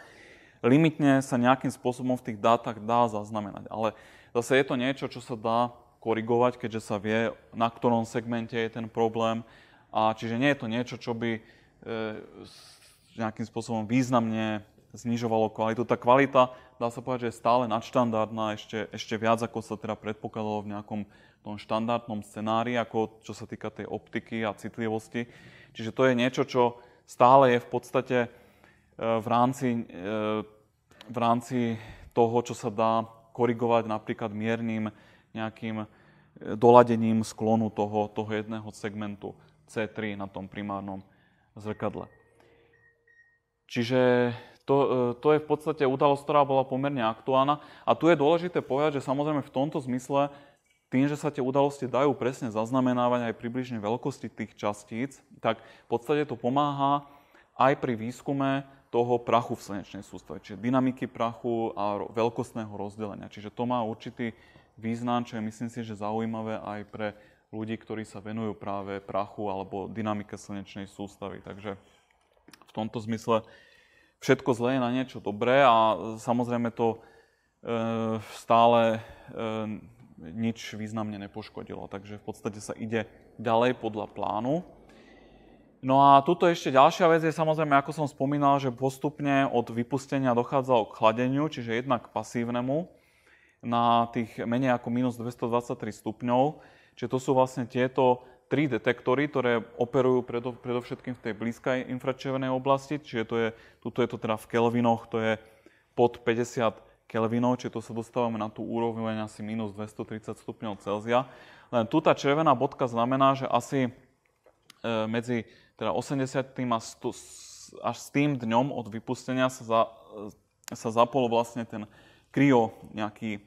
limitne sa nejakým spôsobom v tých dátach dá zaznamenať. Ale zase je to niečo, čo sa dá korigovať, keďže sa vie, na ktorom segmente je ten problém. A čiže nie je to niečo, čo by e, nejakým spôsobom významne znižovalo kvalitu. Tá kvalita, dá sa povedať, že je stále nadštandardná, ešte, ešte viac ako sa teda predpokladalo v nejakom tom štandardnom scenári, ako čo sa týka tej optiky a citlivosti. Čiže to je niečo, čo stále je v podstate e, v rámci, e, v rámci toho, čo sa dá korigovať napríklad miernym nejakým e, doladením sklonu toho, toho jedného segmentu C3 na tom primárnom zrkadle. Čiže to, to je v podstate udalosť, ktorá bola pomerne aktuálna. A tu je dôležité povedať, že samozrejme v tomto zmysle tým, že sa tie udalosti dajú presne zaznamenávať aj približne veľkosti tých častíc, tak v podstate to pomáha aj pri výskume toho prachu v slnečnej sústave, čiže dynamiky prachu a veľkostného rozdelenia. Čiže to má určitý význam, čo je myslím si, že zaujímavé aj pre ľudí, ktorí sa venujú práve prachu alebo dynamike slnečnej sústavy. Takže v tomto zmysle všetko zlé je na niečo dobré a samozrejme to e, stále e, nič významne nepoškodilo. Takže v podstate sa ide ďalej podľa plánu. No a tuto ešte ďalšia vec je samozrejme, ako som spomínal, že postupne od vypustenia dochádzalo k chladeniu, čiže jednak k pasívnemu na tých menej ako minus 223 stupňov. Čiže to sú vlastne tieto tri detektory, ktoré operujú predovšetkým v tej blízkej infračervenej oblasti, čiže to je, tuto je to teda v Kelvinoch, to je pod 50 Kelvinov, čiže to sa dostávame na tú úroveň asi minus 230 stupňov Celzia. Len tu tá červená bodka znamená, že asi e, medzi teda 80. a 100, až s tým dňom od vypustenia sa, za, e, sa zapol vlastne ten kryo, nejaký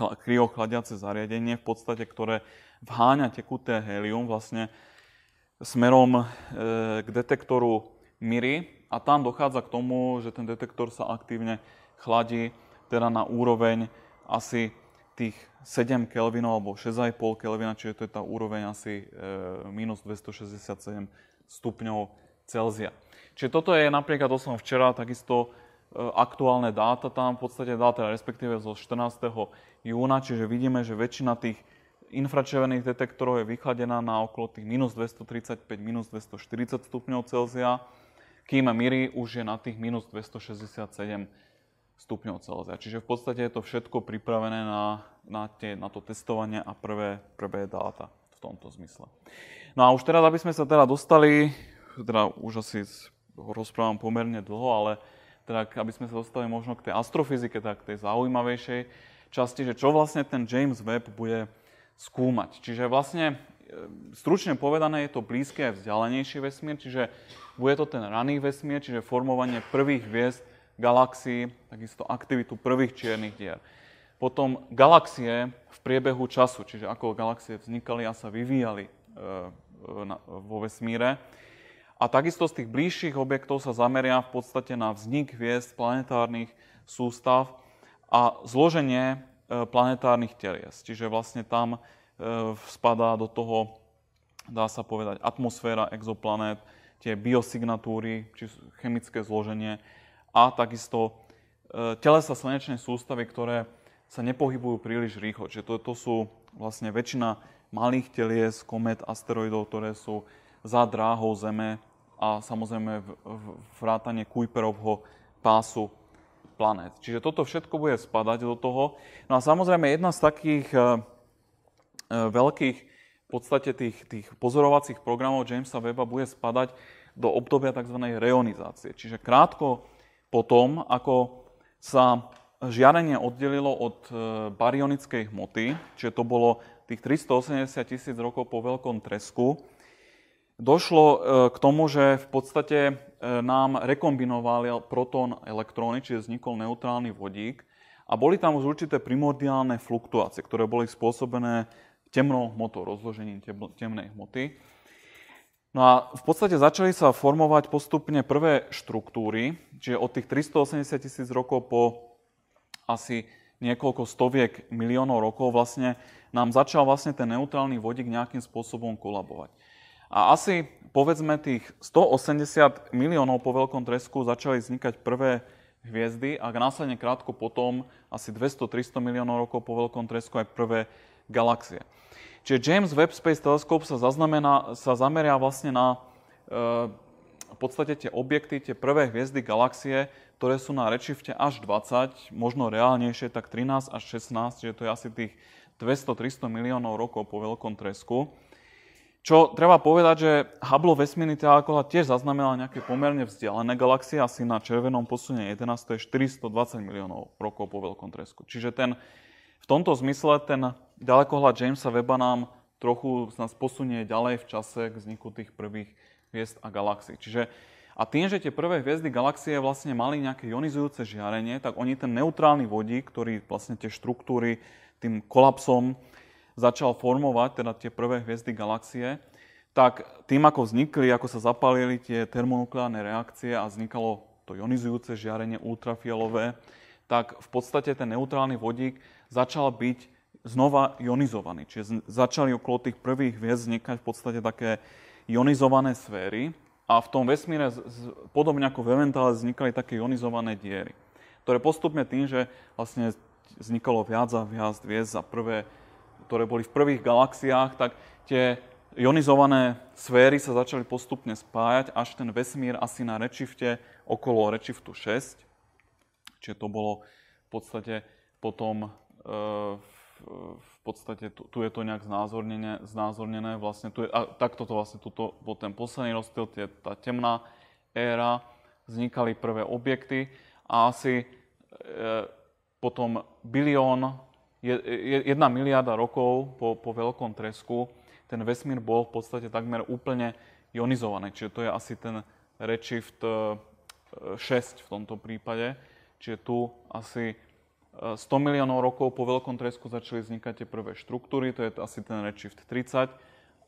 chla, chladiace zariadenie, v podstate, ktoré vháňa tekuté helium vlastne smerom e, k detektoru Miri a tam dochádza k tomu, že ten detektor sa aktívne chladí teda na úroveň asi tých 7 Kelvinov alebo 6,5 Kelvina, čiže to je tá úroveň asi e, minus 267 stupňov Celzia. Čiže toto je napríklad, to som včera, takisto e, aktuálne dáta tam, v podstate dáta respektíve zo 14. júna, čiže vidíme, že väčšina tých infračervených detektorov je vychladená na okolo tých minus 235, minus 240 stupňov Celzia, kým Miri už je na tých minus 267 stupňov stupňov Celzia. Čiže v podstate je to všetko pripravené na, na, tie, na to testovanie a prvé, prvé dáta v tomto zmysle. No a už teraz, aby sme sa teda dostali, teda už asi rozprávam pomerne dlho, ale teda aby sme sa dostali možno k tej astrofyzike, tak tej zaujímavejšej časti, že čo vlastne ten James Webb bude skúmať. Čiže vlastne e, stručne povedané je to blízke a vzdialenejší vesmír, čiže bude to ten raný vesmír, čiže formovanie prvých hviezd galaxií, takisto aktivitu prvých čiernych dier. Potom galaxie v priebehu času, čiže ako galaxie vznikali a sa vyvíjali e, e, vo vesmíre. A takisto z tých bližších objektov sa zameria v podstate na vznik hviezd planetárnych sústav a zloženie e, planetárnych telies. Čiže vlastne tam spadá do toho, dá sa povedať, atmosféra exoplanét, tie biosignatúry, či chemické zloženie a takisto e, telesa slnečnej sústavy, ktoré sa nepohybujú príliš rýchlo. Čiže to, to sú vlastne väčšina malých telies, komet, asteroidov, ktoré sú za dráhou Zeme a samozrejme v, v, vrátanie Kuiperovho pásu planét. Čiže toto všetko bude spadať do toho. No a samozrejme jedna z takých e, e, veľkých v podstate tých, tých pozorovacích programov Jamesa Weba bude spadať do obdobia tzv. reonizácie. Čiže krátko potom, ako sa žiarenie oddelilo od e, barionickej hmoty, čiže to bolo tých 380 tisíc rokov po veľkom tresku, došlo e, k tomu, že v podstate e, nám rekombinovali proton elektróny, čiže vznikol neutrálny vodík a boli tam už určité primordiálne fluktuácie, ktoré boli spôsobené temnou hmotou, rozložením temnej hmoty. No a v podstate začali sa formovať postupne prvé štruktúry, čiže od tých 380 tisíc rokov po asi niekoľko stoviek miliónov rokov vlastne nám začal vlastne ten neutrálny vodík nejakým spôsobom kolabovať. A asi povedzme tých 180 miliónov po veľkom tresku začali vznikať prvé hviezdy a následne krátko potom, asi 200-300 miliónov rokov po veľkom tresku aj prvé galaxie. Čiže James Webb Space Telescope sa, zaznamená, sa zameria vlastne na e, v podstate tie objekty, tie prvé hviezdy galaxie, ktoré sú na redshifte až 20, možno reálnejšie tak 13 až 16, čiže to je asi tých 200-300 miliónov rokov po veľkom tresku. Čo treba povedať, že Hubble vesmírny telekola tiež zaznamenal nejaké pomerne vzdialené galaxie, asi na červenom posune 11, to je 420 miliónov rokov po veľkom tresku. Čiže ten, v tomto zmysle ten ďalekohľad Jamesa Weba nám trochu nás posunie ďalej v čase k vzniku tých prvých hviezd a galaxií. Čiže a tým, že tie prvé hviezdy galaxie vlastne mali nejaké ionizujúce žiarenie, tak oni ten neutrálny vodík, ktorý vlastne tie štruktúry tým kolapsom začal formovať, teda tie prvé hviezdy galaxie, tak tým, ako vznikli, ako sa zapalili tie termonukleárne reakcie a vznikalo to ionizujúce žiarenie ultrafialové, tak v podstate ten neutrálny vodík začal byť znova ionizovaný. Čiže začali okolo tých prvých hviezd vznikať v podstate také ionizované sféry a v tom vesmíre, podobne ako v elementále, vznikali také ionizované diery, ktoré postupne tým, že vlastne vznikalo viac a viac hviezd a prvé, ktoré boli v prvých galaxiách, tak tie ionizované sféry sa začali postupne spájať, až ten vesmír asi na rečifte okolo rečiftu 6, čiže to bolo v podstate potom e, eh, v v podstate tu, tu je to nejak znázornené, znázornené vlastne tu je, a takto to vlastne tuto bol ten posledný rozptyl, tie, tá temná éra, vznikali prvé objekty a asi e, potom bilión, je, je, jedna miliarda rokov po, po veľkom tresku, ten vesmír bol v podstate takmer úplne ionizovaný, čiže to je asi ten redshift 6 e, v tomto prípade, čiže tu asi 100 eh, miliónov rokov po veľkom tresku začali vznikať tie prvé štruktúry, to je asi ten redshift 30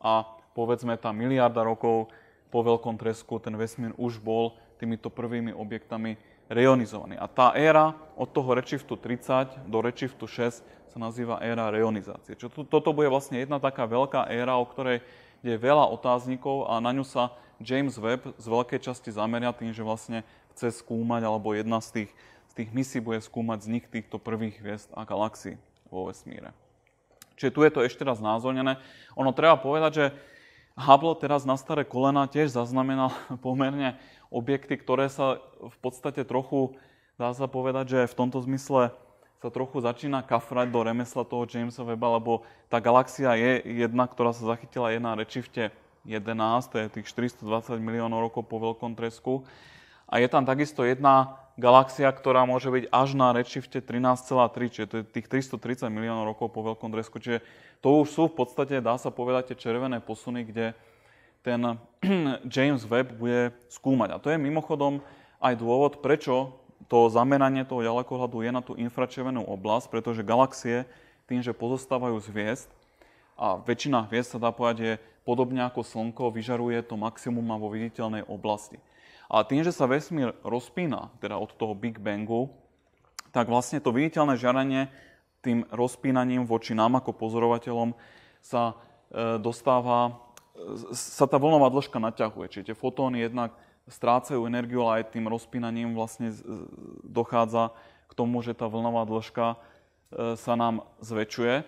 a povedzme tá miliarda rokov po veľkom tresku ten vesmír už bol týmito prvými objektami reionizovaný. A tá éra od toho redshiftu 30 do redshiftu 6 sa nazýva éra reionizácie. Čo to, toto bude vlastne jedna taká veľká éra, o ktorej je veľa otáznikov a na ňu sa James Webb z veľkej časti zameria tým, že vlastne chce skúmať alebo jedna z tých tých misí bude skúmať nich týchto prvých hviezd a galaxií vo vesmíre. Čiže tu je to ešte raz názornené. Ono treba povedať, že Hubble teraz na staré kolena tiež zaznamenal pomerne objekty, ktoré sa v podstate trochu, dá sa povedať, že v tomto zmysle sa trochu začína kafrať do remesla toho Jamesa Webba, lebo tá galaxia je jedna, ktorá sa zachytila jedna rečifte 11, to je tých 420 miliónov rokov po veľkom tresku. A je tam takisto jedna galaxia, ktorá môže byť až na redshifte 13,3, čiže to je tých 330 miliónov rokov po veľkom dresku. Čiže to už sú v podstate, dá sa povedať, tie červené posuny, kde ten James Webb bude skúmať. A to je mimochodom aj dôvod, prečo to zameranie toho ďalekohľadu je na tú infračervenú oblasť, pretože galaxie tým, že pozostávajú z hviezd, a väčšina hviezd sa dá povedať, je podobne ako Slnko, vyžaruje to maximum vo viditeľnej oblasti. A tým, že sa vesmír rozpína, teda od toho Big Bangu, tak vlastne to viditeľné žiarenie tým rozpínaním voči nám ako pozorovateľom sa e, dostáva, e, sa tá vlnová dĺžka naťahuje. Čiže tie fotóny jednak strácajú energiu, ale aj tým rozpínaním vlastne dochádza k tomu, že tá vlnová dĺžka e, sa nám zväčšuje.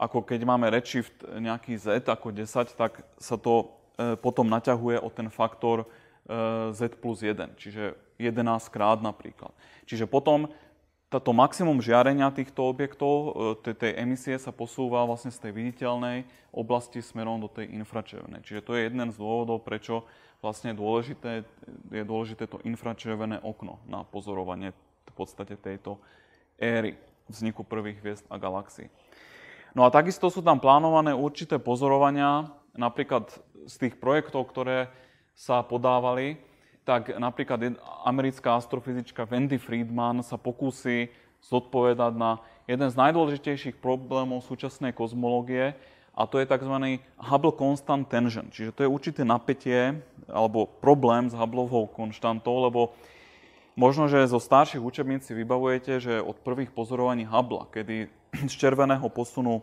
Ako keď máme redshift nejaký Z ako 10, tak sa to potom naťahuje o ten faktor Eh, z plus 1, čiže 11 krát napríklad. Čiže potom táto maximum žiarenia týchto objektov, eh, tej emisie sa posúva vlastne z tej viditeľnej oblasti smerom do tej infračervenej. Čiže to je jeden z dôvodov, prečo vlastne dôležité, je dôležité to infračervené okno na pozorovanie v podstate tejto éry vzniku prvých hviezd a galaxií. No a takisto sú tam plánované určité pozorovania, napríklad z tých projektov, ktoré sa podávali, tak napríklad americká astrofyzička Wendy Friedman sa pokúsi zodpovedať na jeden z najdôležitejších problémov súčasnej kozmológie, a to je tzv. Hubble constant tension, čiže to je určité napätie alebo problém s Hubbleovou konštantou, lebo možno, že zo starších učebníc si vybavujete, že od prvých pozorovaní Hubble, kedy z červeného posunu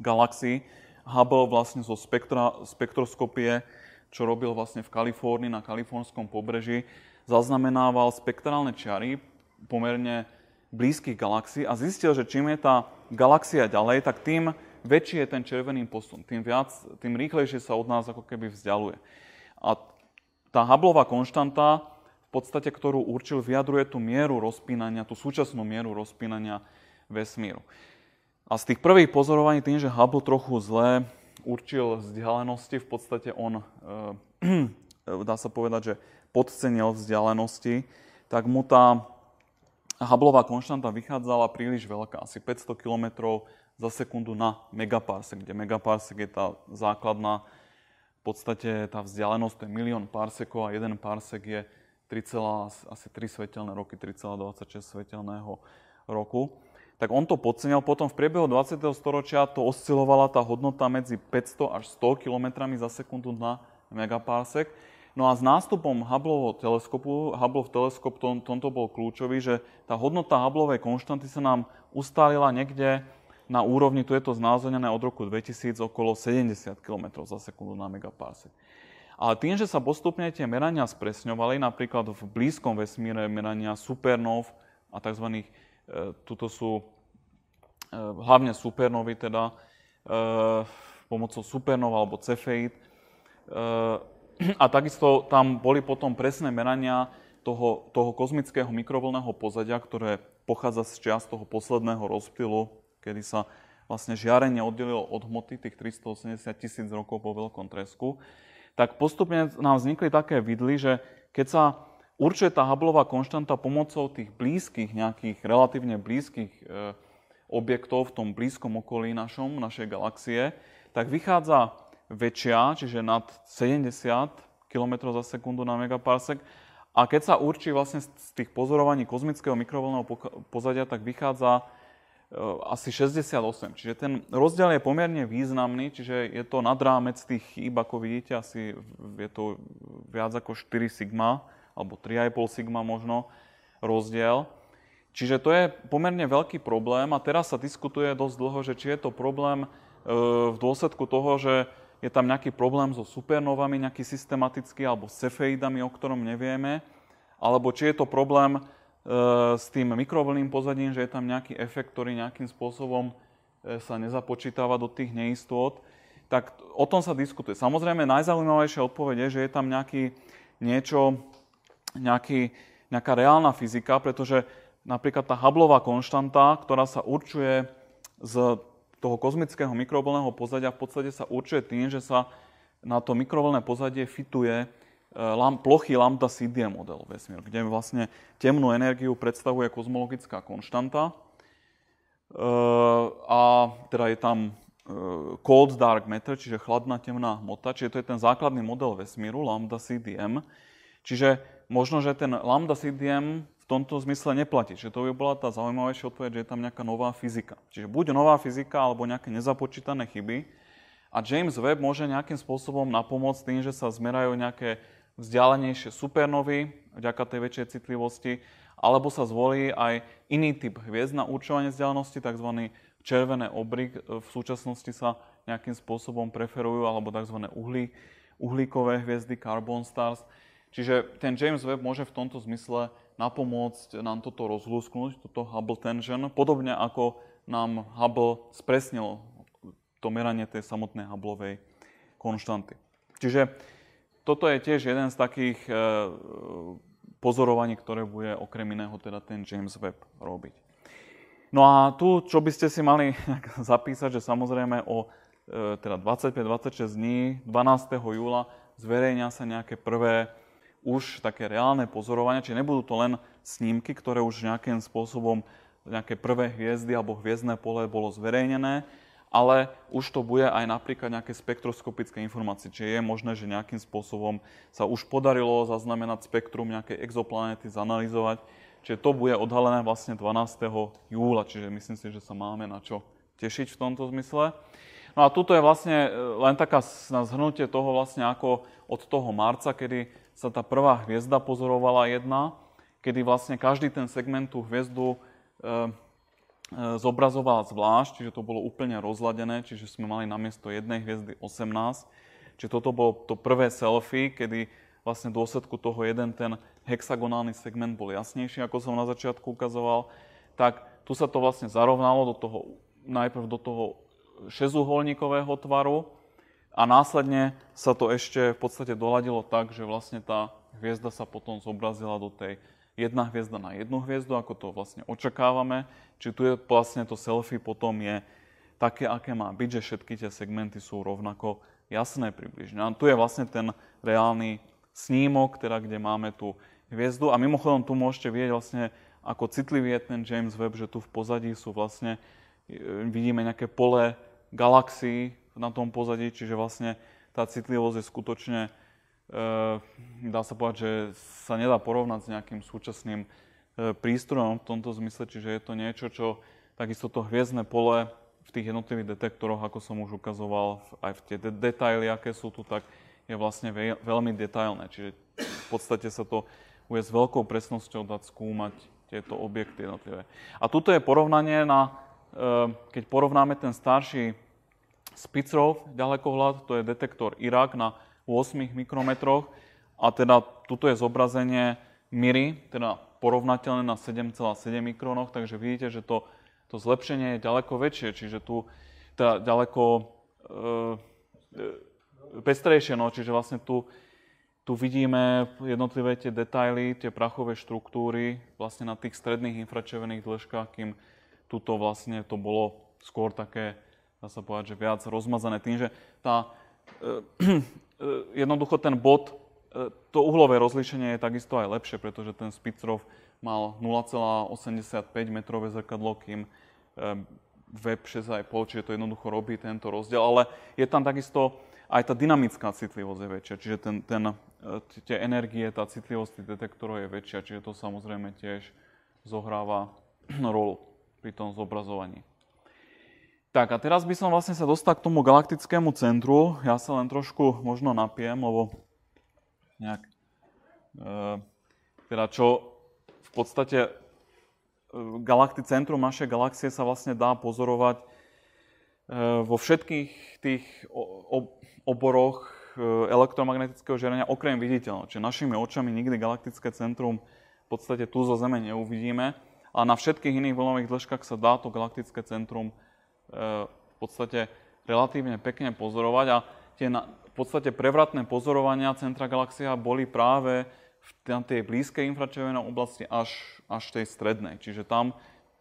galaxii Hubble vlastne zo spektra, spektroskopie čo robil vlastne v Kalifornii, na kalifornskom pobreží, zaznamenával spektrálne čiary pomerne blízkych galaxií a zistil, že čím je tá galaxia ďalej, tak tým väčší je ten červený posun, tým, viac, tým rýchlejšie sa od nás ako keby vzdialuje. A tá Hubbleová konštanta, v podstate, ktorú určil, vyjadruje tú mieru rozpínania, tú súčasnú mieru rozpínania vesmíru. A z tých prvých pozorovaní tým, že Hubble trochu zle určil vzdialenosti, v podstate on, eh, dá sa povedať, že podcenil vzdialenosti, tak mu tá Hubbleová konštanta vychádzala príliš veľká, asi 500 km za sekundu na megaparsek, kde megaparsek je tá základná, v podstate tá vzdialenosť, to je milión parsekov a jeden parsek je 3, asi 3 svetelné roky, 3,26 svetelného roku tak on to podcenil. Potom v priebehu 20. storočia to oscilovala tá hodnota medzi 500 až 100 km za sekundu na megaparsek. No a s nástupom Hubbleho teleskopu, Hubbleov teleskop tom, tomto bol kľúčový, že tá hodnota Hubbleovej konštanty sa nám ustálila niekde na úrovni, tu je to znázornené od roku 2000, okolo 70 km za sekundu na megaparsek. Ale tým, že sa postupne tie merania spresňovali, napríklad v blízkom vesmíre merania supernov a tzv Eh, tuto sú eh, hlavne supernovy teda, eh, pomocou supernov alebo cefeid. A takisto tam boli potom presné merania toho, toho kozmického mikrovlného pozadia, ktoré pochádza z čias toho posledného rozptylu, kedy sa vlastne žiarenie oddelilo od hmoty tých 380 tisíc rokov po veľkom tresku, tak postupne nám vznikli také vidly, že keď sa určuje tá Hubbleová konštanta pomocou tých blízkych, nejakých relatívne blízkych e, objektov v tom blízkom okolí našom, našej galaxie, tak vychádza väčšia, čiže nad 70 km za sekundu na megaparsek. A keď sa určí vlastne z tých pozorovaní kozmického mikrovlnného pozadia, tak vychádza e, asi 68. Čiže ten rozdiel je pomerne významný, čiže je to nad rámec tých chýb, ako vidíte, asi je to viac ako 4 sigma alebo 3,5 sigma možno rozdiel. Čiže to je pomerne veľký problém a teraz sa diskutuje dosť dlho, že či je to problém e, v dôsledku toho, že je tam nejaký problém so supernovami, nejaký systematický, alebo s cefeidami, o ktorom nevieme, alebo či je to problém e, s tým mikrovlným pozadím, že je tam nejaký efekt, ktorý nejakým spôsobom e, sa nezapočítava do tých neistôt, tak o tom sa diskutuje. Samozrejme, najzaujímavejšia odpoveď je, že je tam nejaký niečo, nejaký, nejaká reálna fyzika, pretože napríklad tá Hubbleová konštanta, ktorá sa určuje z toho kozmického mikrovlného pozadia, v podstate sa určuje tým, že sa na to mikrovlné pozadie fituje e, plochý lambda CDM model vesmír, kde vlastne temnú energiu predstavuje kozmologická konštanta. E, a teda je tam e, cold dark matter, čiže chladná temná hmota, čiže to je ten základný model vesmíru, lambda CDM. Čiže možno, že ten lambda CDM v tomto zmysle neplatí. Čiže to by bola tá zaujímavejšia odpoveď, že je tam nejaká nová fyzika. Čiže buď nová fyzika, alebo nejaké nezapočítané chyby. A James Webb môže nejakým spôsobom napomôcť tým, že sa zmerajú nejaké vzdialenejšie supernovy, vďaka tej väčšej citlivosti, alebo sa zvolí aj iný typ hviezd na určovanie vzdialenosti, tzv. červené obry V súčasnosti sa nejakým spôsobom preferujú, alebo tzv. uhlí, uhlíkové hviezdy, carbon stars. Čiže ten James Webb môže v tomto zmysle napomôcť nám toto rozlúsknuť, toto Hubble tension, podobne ako nám Hubble spresnil to meranie tej samotnej Hubbleovej konštanty. Čiže toto je tiež jeden z takých e, pozorovaní, ktoré bude okrem iného teda ten James Webb robiť. No a tu, čo by ste si mali zapísať, že samozrejme o e, teda 25-26 dní, 12. júla, zverejňa sa nejaké prvé už také reálne pozorovania, či nebudú to len snímky, ktoré už nejakým spôsobom nejaké prvé hviezdy alebo hviezdné pole bolo zverejnené, ale už to bude aj napríklad nejaké spektroskopické informácie, či je možné, že nejakým spôsobom sa už podarilo zaznamenať spektrum nejakej exoplanéty, zanalizovať. Čiže to bude odhalené vlastne 12. júla, čiže myslím si, že sa máme na čo tešiť v tomto zmysle. No a tuto je vlastne e, len taká na zhrnutie toho vlastne ako od toho marca, kedy sa tá prvá hviezda pozorovala jedna, kedy vlastne každý ten segment tú hviezdu e, e zobrazoval zvlášť, čiže to bolo úplne rozladené, čiže sme mali namiesto jednej hviezdy 18. Čiže toto bolo to prvé selfie, kedy vlastne v dôsledku toho jeden ten hexagonálny segment bol jasnejší, ako som na začiatku ukazoval. Tak tu sa to vlastne zarovnalo do toho, najprv do toho šesťuholníkového tvaru, a následne sa to ešte v podstate doladilo tak, že vlastne tá hviezda sa potom zobrazila do tej jedna hviezda na jednu hviezdu, ako to vlastne očakávame. Či tu je vlastne to selfie potom je také, aké má byť, že všetky tie segmenty sú rovnako jasné približne. A tu je vlastne ten reálny snímok, teda kde máme tú hviezdu. A mimochodom tu môžete vidieť vlastne, ako citlivý je ten James Webb, že tu v pozadí sú vlastne, e, vidíme nejaké pole galaxií, na tom pozadí, čiže vlastne tá citlivosť je skutočne, e, dá sa povedať, že sa nedá porovnať s nejakým súčasným e, prístrojom v tomto zmysle, čiže je to niečo, čo takisto to hviezdne pole v tých jednotlivých detektoroch, ako som už ukazoval, aj v tie de- detaily, aké sú tu, tak je vlastne ve- veľmi detailné. Čiže v podstate sa to bude s veľkou presnosťou dať skúmať tieto objekty jednotlivé. A tuto je porovnanie na, eh, keď porovnáme ten starší Spitzerov ďalekohľad, to je detektor Irak na 8 mikrometroch a teda tuto je zobrazenie Miry, teda porovnateľné na 7,7 mikronoch, takže vidíte, že to, to zlepšenie je ďaleko väčšie, čiže tu teda ďaleko e, e, pestrejšie, no, čiže vlastne tu, tu vidíme jednotlivé tie detaily, tie prachové štruktúry vlastne na tých stredných infračervených dĺžkach, kým tuto vlastne to bolo skôr také dá sa povedať, že viac rozmazané tým, že tá, eh, eh, jednoducho ten bod, eh, to uhlové rozlíšenie je takisto aj lepšie, pretože ten Spitzrov mal 0,85 metrové zrkadlo, kým eh, web 6,5, čiže to jednoducho robí tento rozdiel, ale je tam takisto aj tá dynamická citlivosť je väčšia, čiže ten, ten, eh, tie energie, tá citlivosť detektorov je väčšia, čiže to samozrejme tiež zohráva rolu pri tom zobrazovaní. Tak a teraz by som vlastne sa dostal k tomu galaktickému centru. Ja sa len trošku možno napijem, lebo nejak... E, teda čo v podstate e, galakti, centrum našej galaxie sa vlastne dá pozorovať e, vo všetkých tých o, oboroch e, elektromagnetického žiarenia okrem viditeľného. Čiže našimi očami nikdy galaktické centrum v podstate tu zo Zeme neuvidíme, a na všetkých iných vlnových dĺžkach sa dá to galaktické centrum v podstate relatívne pekne pozorovať a tie na, v podstate prevratné pozorovania centra galaxia boli práve v tej blízkej infračervenej oblasti až, až tej strednej. Čiže tam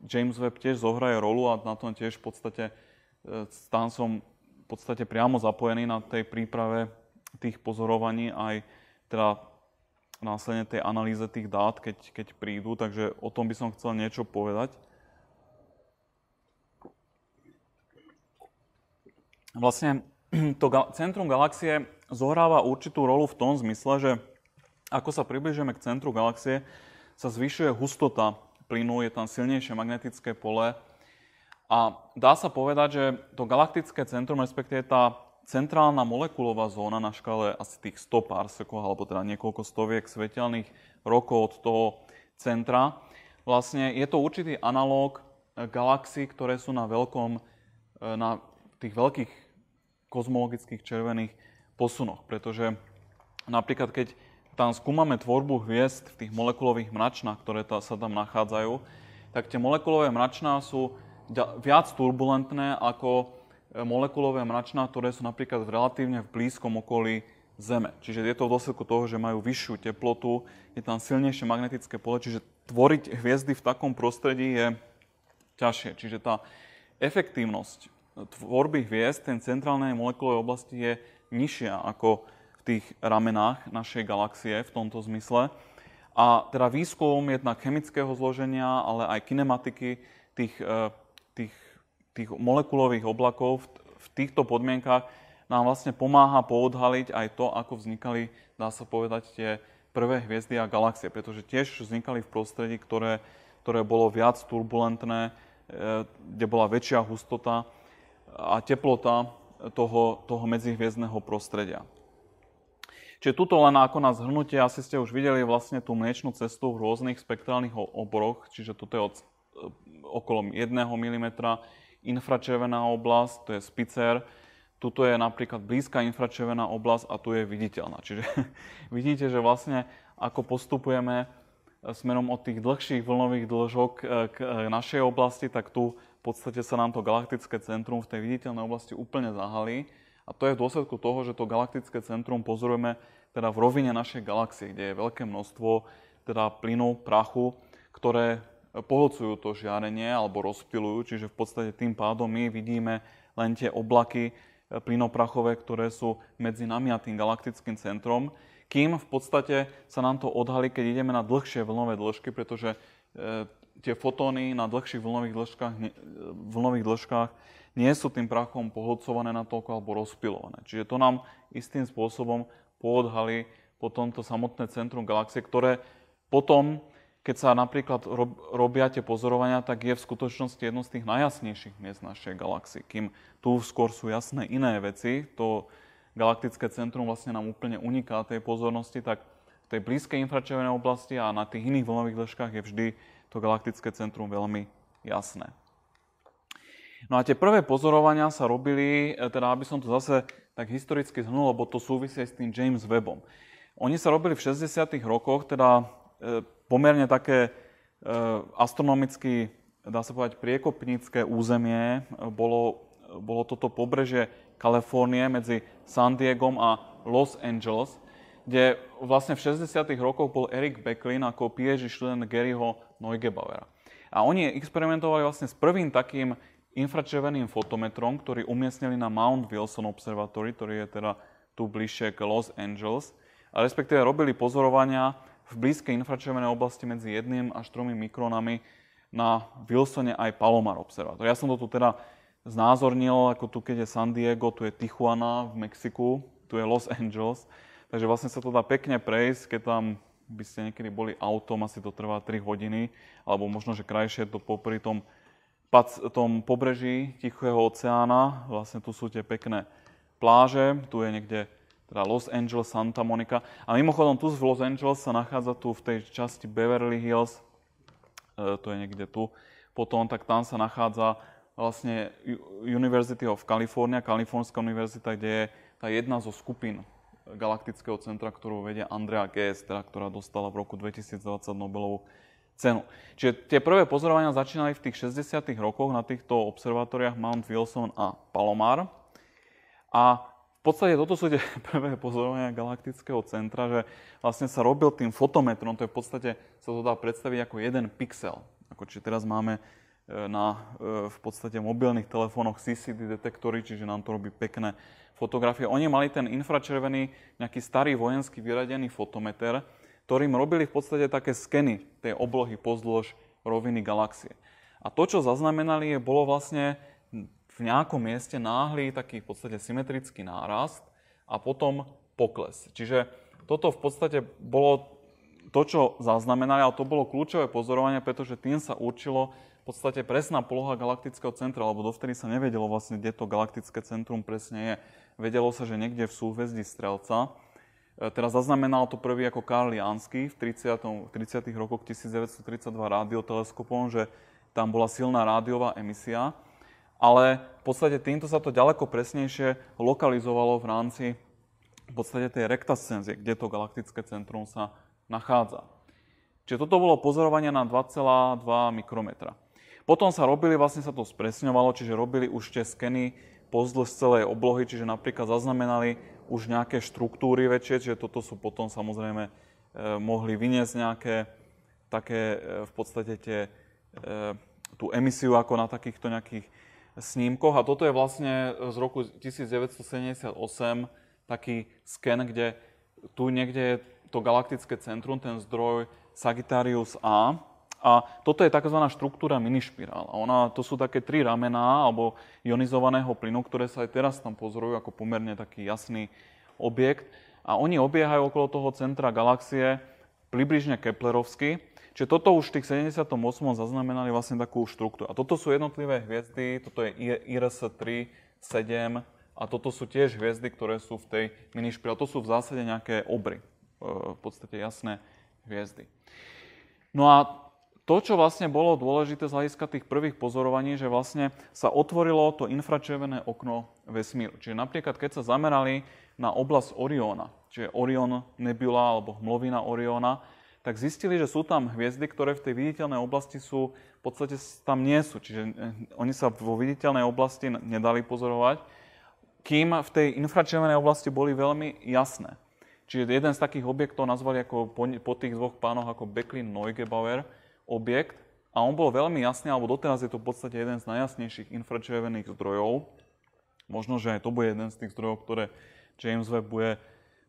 James Webb tiež zohraje rolu a na tom tiež v podstate e, tam som v podstate priamo zapojený na tej príprave tých pozorovaní aj teda následne tej analýze tých dát, keď, keď prídu, takže o tom by som chcel niečo povedať. vlastne to centrum galaxie zohráva určitú rolu v tom zmysle, že ako sa približujeme k centru galaxie, sa zvyšuje hustota plynu, je tam silnejšie magnetické pole a dá sa povedať, že to galaktické centrum, respektíve tá centrálna molekulová zóna na škále asi tých 100 pár sekov, alebo teda niekoľko stoviek svetelných rokov od toho centra. Vlastne je to určitý analóg galaxií, ktoré sú na veľkom, e, na tých veľkých kozmologických červených posunoch. Pretože napríklad, keď tam skúmame tvorbu hviezd v tých molekulových mračnách, ktoré sa tam nachádzajú, tak tie molekulové mračná sú viac turbulentné ako e, molekulové mračná, ktoré sú napríklad v relatívne v blízkom okolí Zeme. Čiže je to v dôsledku toho, že majú vyššiu teplotu, je tam silnejšie magnetické pole, čiže tvoriť hviezdy v takom prostredí je ťažšie. Čiže tá efektívnosť tvorby hviezd, ten centrálnej molekulovej oblasti je nižšia ako v tých ramenách našej galaxie v tomto zmysle. A teda výskum jednak chemického zloženia, ale aj kinematiky tých, e, tých, tých molekulových oblakov v, v týchto podmienkach nám vlastne pomáha poodhaliť aj to, ako vznikali, dá sa povedať, tie prvé hviezdy a galaxie, pretože tiež vznikali v prostredí, ktoré, ktoré bolo viac turbulentné, e, kde bola väčšia hustota a teplota toho, toho medzihviezdného prostredia. Čiže tuto len ako na zhrnutie, asi ste už videli vlastne tú mliečnú cestu v rôznych spektrálnych obroch, čiže toto je od e, okolo 1 mm, infračervená oblasť, to je spicer, tuto je napríklad blízka infračervená oblasť a tu je viditeľná. Čiže vidíte, že vlastne ako postupujeme smerom od tých dlhších vlnových dĺžok e, k e, našej oblasti, tak tu v podstate sa nám to galaktické centrum v tej viditeľnej oblasti úplne zahalí. A to je v dôsledku toho, že to galaktické centrum pozorujeme teda v rovine našej galaxie, kde je veľké množstvo teda plynu, prachu, ktoré pohľcujú to žiarenie alebo rozptilujú, čiže v podstate tým pádom my vidíme len tie oblaky e, plynoprachové, ktoré sú medzi nami a tým galaktickým centrom kým v podstate sa nám to odhalí, keď ideme na dlhšie vlnové dĺžky, pretože e, tie fotóny na dlhších vlnových dĺžkach, ne, e, vlnových dĺžkach nie sú tým prachom pohodcované na toľko alebo rozpilované. Čiže to nám istým spôsobom poodhalí potom to samotné centrum galaxie, ktoré potom, keď sa napríklad rob, robia tie pozorovania, tak je v skutočnosti jedno z tých najjasnejších miest našej galaxie. Kým tu skôr sú jasné iné veci, to galaktické centrum vlastne nám úplne uniká tej pozornosti, tak v tej blízkej infračervenej oblasti a na tých iných vlnových dĺžkach je vždy to galaktické centrum veľmi jasné. No a tie prvé pozorovania sa robili, e, teda aby som to zase tak historicky zhnul, lebo to súvisí aj s tým James Webbom. Oni sa robili v 60. rokoch, teda e, pomerne také e, astronomicky, dá sa povedať, priekopnícke územie. Bolo, bolo toto pobrežie Kalifornie medzi San Diegom a Los Angeles, kde vlastne v 60. rokoch bol Eric Becklin ako PhD študent Garyho Neugebauera. A oni experimentovali vlastne s prvým takým infračerveným fotometrom, ktorý umiestnili na Mount Wilson Observatory, ktorý je teda tu bližšie k Los Angeles, a respektíve robili pozorovania v blízkej infračervenej oblasti medzi 1 až 3 mikronami na Wilsone aj Palomar Observatory. Ja som to tu teda znázornil, ako tu, keď je San Diego, tu je Tijuana v Mexiku, tu je Los Angeles. Takže vlastne sa to dá pekne prejsť, keď tam by ste niekedy boli autom, asi to trvá 3 hodiny, alebo možno, že krajšie to popri tom, tom pobreží Tichého oceána. Vlastne tu sú tie pekné pláže, tu je niekde teda Los Angeles, Santa Monica. A mimochodom tu v Los Angeles sa nachádza tu v tej časti Beverly Hills, e, to je niekde tu, potom tak tam sa nachádza vlastne University of California, Kalifornská univerzita, kde je tá jedna zo skupín galaktického centra, ktorú vedia Andrea Ghez, teda, ktorá dostala v roku 2020 Nobelovú cenu. Čiže tie prvé pozorovania začínali v tých 60. rokoch na týchto observatóriách Mount Wilson a Palomar. A v podstate toto sú tie prvé pozorovania galaktického centra, že vlastne sa robil tým fotometrom, to je v podstate, sa to dá predstaviť ako jeden pixel. Ako či teraz máme E, na e, v podstate mobilných telefónoch CCD detektory, čiže nám to robí pekné fotografie. Oni mali ten infračervený nejaký starý vojenský vyradený fotometer, ktorým robili v podstate také skeny tej oblohy pozdĺž roviny galaxie. A to, čo zaznamenali, je, bolo vlastne v nejakom mieste náhly taký v podstate symetrický nárast a potom pokles. Čiže toto v podstate bolo to, čo zaznamenali, ale to bolo kľúčové pozorovanie, pretože tým sa určilo, v podstate presná poloha galaktického centra, lebo dovtedy sa nevedelo vlastne, kde to galaktické centrum presne je. Vedelo sa, že niekde v súhvezdí Strelca. E, teraz zaznamenal to prvý ako Karl Jansky v 30. 30. rokoch 1932 rádioteleskopom, že tam bola silná rádiová emisia, ale v podstate týmto sa to ďaleko presnejšie lokalizovalo v rámci v podstate tej rektascenzie, kde to galaktické centrum sa nachádza. Čiže toto bolo pozorovanie na 2,2 mikrometra. Potom sa robili, vlastne sa to spresňovalo, čiže robili už tie skeny pozdĺž celej oblohy, čiže napríklad zaznamenali už nejaké štruktúry väčšie, čiže toto sú potom samozrejme e, mohli vyniesť nejaké také e, v podstate tie, e, tú emisiu ako na takýchto nejakých snímkoch. A toto je vlastne z roku 1978 taký sken, kde tu niekde je to galaktické centrum, ten zdroj Sagittarius A, a toto je tzv. štruktúra minišpirála. Ona, to sú také tri ramená alebo ionizovaného plynu, ktoré sa aj teraz tam pozorujú ako pomerne taký jasný objekt. A oni obiehajú okolo toho centra galaxie približne keplerovsky. Čiže toto už v tých 78. zaznamenali vlastne takú štruktúru. A toto sú jednotlivé hviezdy, toto je IRS 3, 7 a toto sú tiež hviezdy, ktoré sú v tej minišpirále. To sú v zásade nejaké obry, e, v podstate jasné hviezdy. No a to, čo vlastne bolo dôležité z hľadiska tých prvých pozorovaní, že vlastne sa otvorilo to infračervené okno vesmíru. Čiže napríklad, keď sa zamerali na oblasť Oriona, čiže Orion nebula alebo hmlovina Oriona, tak zistili, že sú tam hviezdy, ktoré v tej viditeľnej oblasti sú, v podstate tam nie sú. Čiže eh, oni sa vo viditeľnej oblasti nedali pozorovať, kým v tej infračervenej oblasti boli veľmi jasné. Čiže jeden z takých objektov nazvali ako po, po tých dvoch pánoch ako Becklin Neugebauer, objekt a on bol veľmi jasný, alebo doteraz je to v podstate jeden z najjasnejších infračervených zdrojov. Možno, že aj to bude jeden z tých zdrojov, ktoré James Webb bude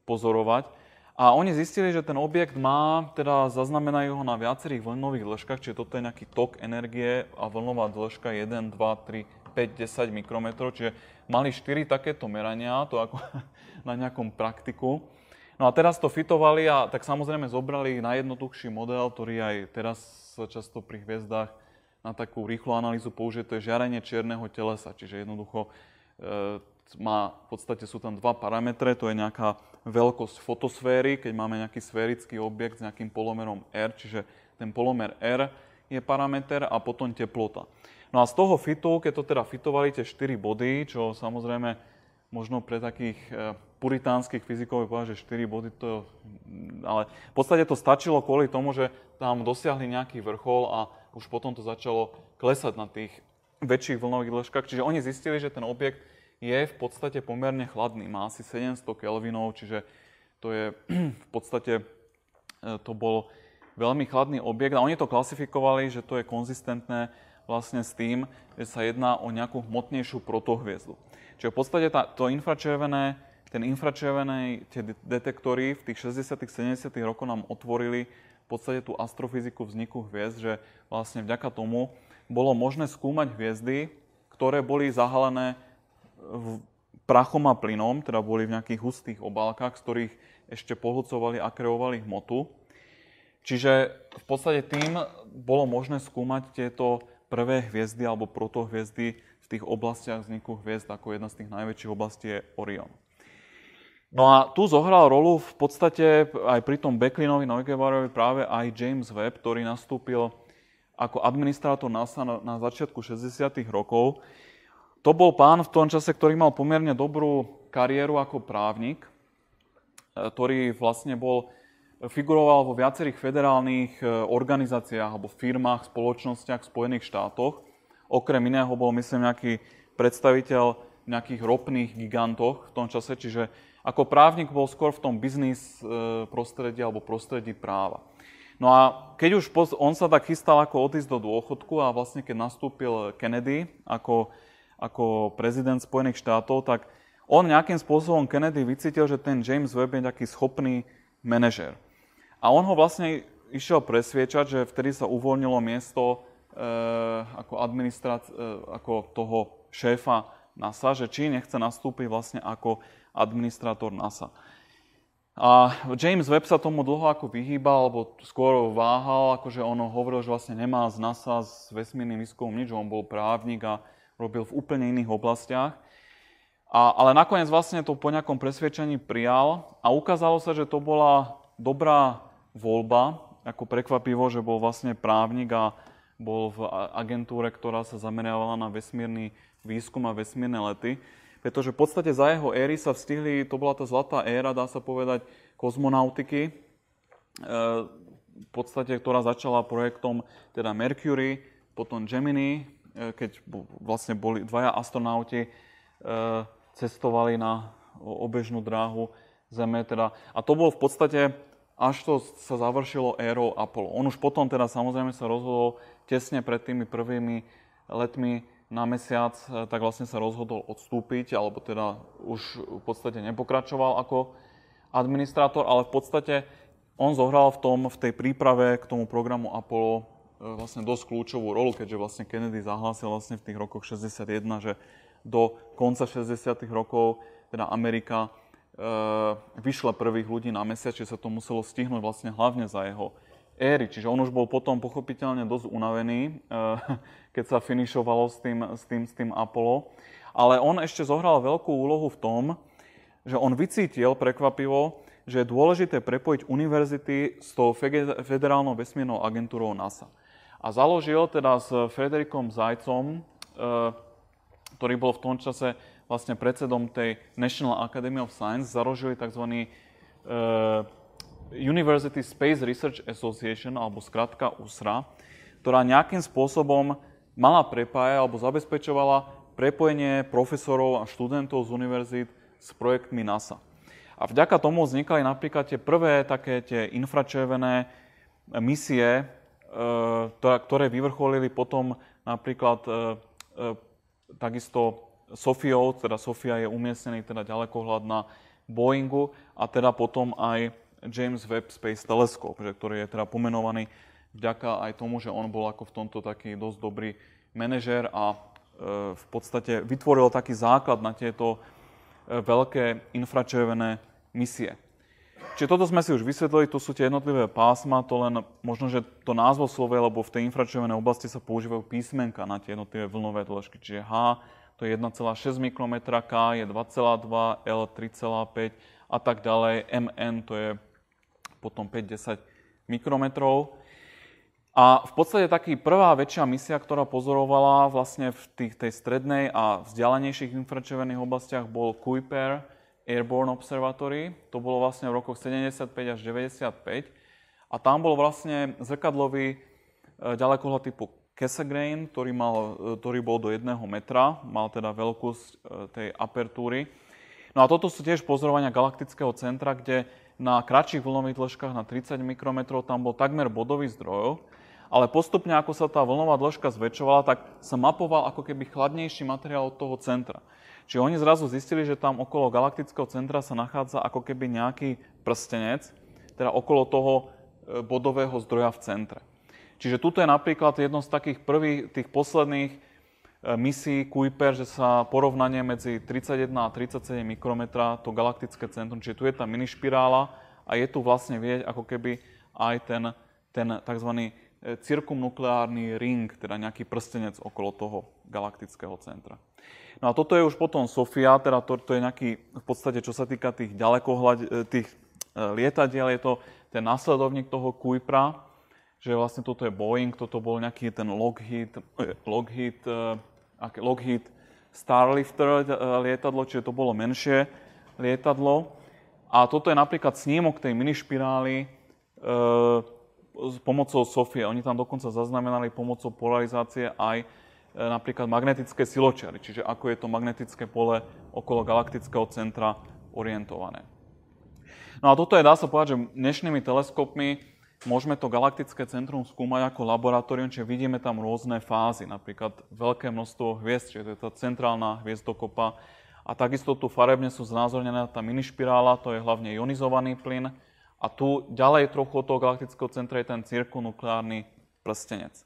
pozorovať. A oni zistili, že ten objekt má, teda zaznamenajú ho na viacerých vlnových dĺžkach, čiže toto je nejaký tok energie a vlnová dĺžka 1, 2, 3, 5, 10 mikrometrov, čiže mali 4 takéto merania, to ako na nejakom praktiku. No a teraz to fitovali a tak samozrejme zobrali najjednoduchší model, ktorý aj teraz sa často pri hviezdách na takú rýchlu analýzu použije, to je žiarenie čierneho telesa. Čiže jednoducho e, má, v podstate sú tam dva parametre, to je nejaká veľkosť fotosféry, keď máme nejaký sférický objekt s nejakým polomerom R, čiže ten polomer R je parameter a potom teplota. No a z toho fitu, keď to teda fitovali tie 4 body, čo samozrejme možno pre takých e, puritánskych fyzikov je povedať, že 4 body to... Ale v podstate to stačilo kvôli tomu, že tam dosiahli nejaký vrchol a už potom to začalo klesať na tých väčších vlnových dĺžkach. Čiže oni zistili, že ten objekt je v podstate pomerne chladný. Má asi 700 kelvinov, čiže to je v podstate... E, to bol veľmi chladný objekt a oni to klasifikovali, že to je konzistentné vlastne s tým, že sa jedná o nejakú hmotnejšiu protohviezdu. Čiže v podstate tá, to infračervené, ten infračervené tie detektory v tých 60 70 rokoch nám otvorili v podstate tú astrofyziku vzniku hviezd, že vlastne vďaka tomu bolo možné skúmať hviezdy, ktoré boli zahalené v prachom a plynom, teda boli v nejakých hustých obálkach, z ktorých ešte pohľcovali a kreovali hmotu. Čiže v podstate tým bolo možné skúmať tieto prvé hviezdy alebo protohviezdy tých oblastiach vzniku hviezd ako jedna z tých najväčších oblastí je Orion. No a tu zohral rolu v podstate aj pri tom Becklinovi Neugebauerovi práve aj James Webb, ktorý nastúpil ako administrátor NASA na začiatku 60. rokov. To bol pán v tom čase, ktorý mal pomerne dobrú kariéru ako právnik, e, ktorý vlastne bol, figuroval vo viacerých federálnych e, organizáciách alebo firmách, spoločnostiach v Spojených štátoch. Okrem iného bol, myslím, nejaký predstaviteľ nejakých ropných gigantoch v tom čase, čiže ako právnik bol skôr v tom biznis e, prostredí alebo prostredí práva. No a keď už on sa tak chystal ako odísť do dôchodku a vlastne keď nastúpil Kennedy ako, ako prezident Spojených štátov, tak on nejakým spôsobom Kennedy vycítil, že ten James Webb je nejaký schopný manažer. A on ho vlastne išiel presviečať, že vtedy sa uvoľnilo miesto Eh, ako administrat, eh, ako toho šéfa NASA, že či nechce nastúpiť vlastne ako administrátor NASA. A James Webb sa tomu dlho ako vyhýbal, alebo skôr váhal, akože on hovoril, že vlastne nemá z NASA s vesmírnym výskumom nič, on bol právnik a robil v úplne iných oblastiach. A, ale nakoniec vlastne to po nejakom presvedčení prijal a ukázalo sa, že to bola dobrá voľba, ako prekvapivo, že bol vlastne právnik a bol v agentúre, ktorá sa zameriavala na vesmírny výskum a vesmírne lety. Pretože v podstate za jeho éry sa vstihli, to bola tá zlatá éra, dá sa povedať, kozmonautiky, e, v podstate, ktorá začala projektom teda Mercury, potom Gemini, e, keď vlastne boli dvaja astronauti, e, cestovali na obežnú dráhu Zeme. Teda. A to bol v podstate až to sa završilo érou Apollo. On už potom teda samozrejme sa rozhodol tesne pred tými prvými letmi na mesiac, eh, tak vlastne sa rozhodol odstúpiť, alebo teda už v podstate nepokračoval ako administrátor, ale v podstate on zohral v tom, v tej príprave k tomu programu Apollo eh, vlastne dosť kľúčovú rolu, keďže vlastne Kennedy zahlásil vlastne v tých rokoch 61, že do konca 60. rokov teda Amerika e, vyšla prvých ľudí na mesiac, čiže sa to muselo stihnúť vlastne hlavne za jeho éry, čiže on už bol potom pochopiteľne dosť unavený, eh, keď sa finišovalo s tým, s tým, s tým Apollo. Ale on ešte zohral veľkú úlohu v tom, že on vycítil prekvapivo, že je dôležité prepojiť univerzity s tou federálnou vesmírnou agentúrou NASA. A založil teda s Frederikom Zajcom, eh, ktorý bol v tom čase vlastne predsedom tej National Academy of Science, založili tzv eh, University Space Research Association, alebo skratka USRA, ktorá nejakým spôsobom mala prepájať alebo zabezpečovala prepojenie profesorov a študentov z univerzít s projektmi NASA. A vďaka tomu vznikali napríklad tie prvé také tie infračervené misie, e, ktoré vyvrcholili potom napríklad e, e, takisto Sofiou, teda Sofia je umiestnený teda ďalekohľad na Boeingu a teda potom aj James Webb Space Telescope, že, ktorý je teda pomenovaný vďaka aj tomu, že on bol ako v tomto taký dosť dobrý manažér a e, v podstate vytvoril taký základ na tieto e, veľké infračervené misie. Čiže toto sme si už vysvetlili, to sú tie jednotlivé pásma, to len možno, že to názvo slove, lebo v tej infračervenej oblasti sa používajú písmenka na tie jednotlivé vlnové dĺžky, čiže H to je 1,6 mikrometra, K je 2,2, L 3,5 a tak ďalej, MN to je potom 5-10 mikrometrov. A v podstate taký prvá väčšia misia, ktorá pozorovala vlastne v tých, tej strednej a vzdialenejších infračervených oblastiach bol Kuiper Airborne Observatory. To bolo vlastne v rokoch 75 až 95. A tam bol vlastne zrkadlový e, ďalekohľad typu Kessegrain, ktorý, mal, e, ktorý bol do 1 metra, mal teda veľkosť e, tej apertúry. No a toto sú tiež pozorovania galaktického centra, kde na kratších vlnových dĺžkach na 30 mikrometrov tam bol takmer bodový zdroj, ale postupne ako sa tá vlnová dĺžka zväčšovala, tak sa mapoval ako keby chladnejší materiál od toho centra. Čiže oni zrazu zistili, že tam okolo galaktického centra sa nachádza ako keby nejaký prstenec, teda okolo toho e, bodového zdroja v centre. Čiže tuto je napríklad jedno z takých prvých, tých posledných E, Misii Kuiper, že sa porovnanie medzi 31 a 37 mikrometra, to galaktické centrum, čiže tu je tá minišpirála a je tu vlastne vieť ako keby aj ten, ten tzv. E, cirkumnukleárny ring, teda nejaký prstenec okolo toho galaktického centra. No a toto je už potom Sofia, teda to, to je nejaký, v podstate čo sa týka tých ďalekohľad, e, tých lietadiel, je to ten následovník toho Kuipra, že vlastne toto je Boeing, toto bol nejaký ten Lockheed, Lockheed aké Lockheed Starlifter eh, lietadlo, čiže to bolo menšie lietadlo. A toto je napríklad snímok tej minišpirály e, s pomocou Sofie. Oni tam dokonca zaznamenali pomocou polarizácie aj e, napríklad magnetické siločary, čiže ako je to magnetické pole okolo galaktického centra orientované. No a toto je, dá sa povedať, že dnešnými teleskopmi Môžeme to galaktické centrum skúmať ako laboratórium, čiže vidíme tam rôzne fázy, napríklad veľké množstvo hviezd, čiže to je tá centrálna hviezdokopa. A takisto tu farebne sú znázornené tá minišpirála, to je hlavne ionizovaný plyn. A tu ďalej trochu od toho galaktického centra je ten cirkonukleárny prstenec.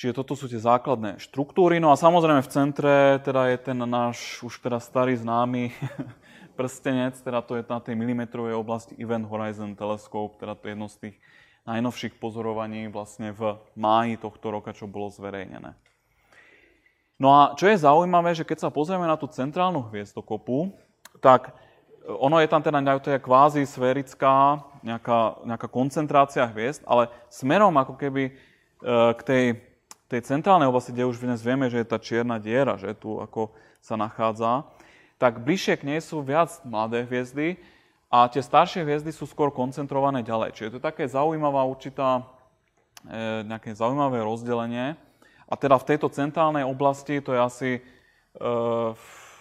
Čiže toto sú tie základné štruktúry. No a samozrejme v centre teda je ten náš už teda starý známy prstenec, teda to je na tej milimetrovej oblasti Event Horizon Telescope, teda to je jedno z tých najnovších pozorovaní vlastne v máji tohto roka, čo bolo zverejnené. No a čo je zaujímavé, že keď sa pozrieme na tú centrálnu hviezdokopu, tak eh, ono je tam teda nejaká kvázi sférická nejaká, nejaká koncentrácia hviezd, ale smerom ako keby eh, k tej, tej centrálnej oblasti, kde už dnes vieme, že je tá čierna diera, že tu ako sa nachádza, tak bližšie k nej sú viac mladé hviezdy a tie staršie hviezdy sú skôr koncentrované ďalej. Čiže to je také zaujímavá určitá, e, nejaké zaujímavé rozdelenie. A teda v tejto centrálnej oblasti, to je asi e,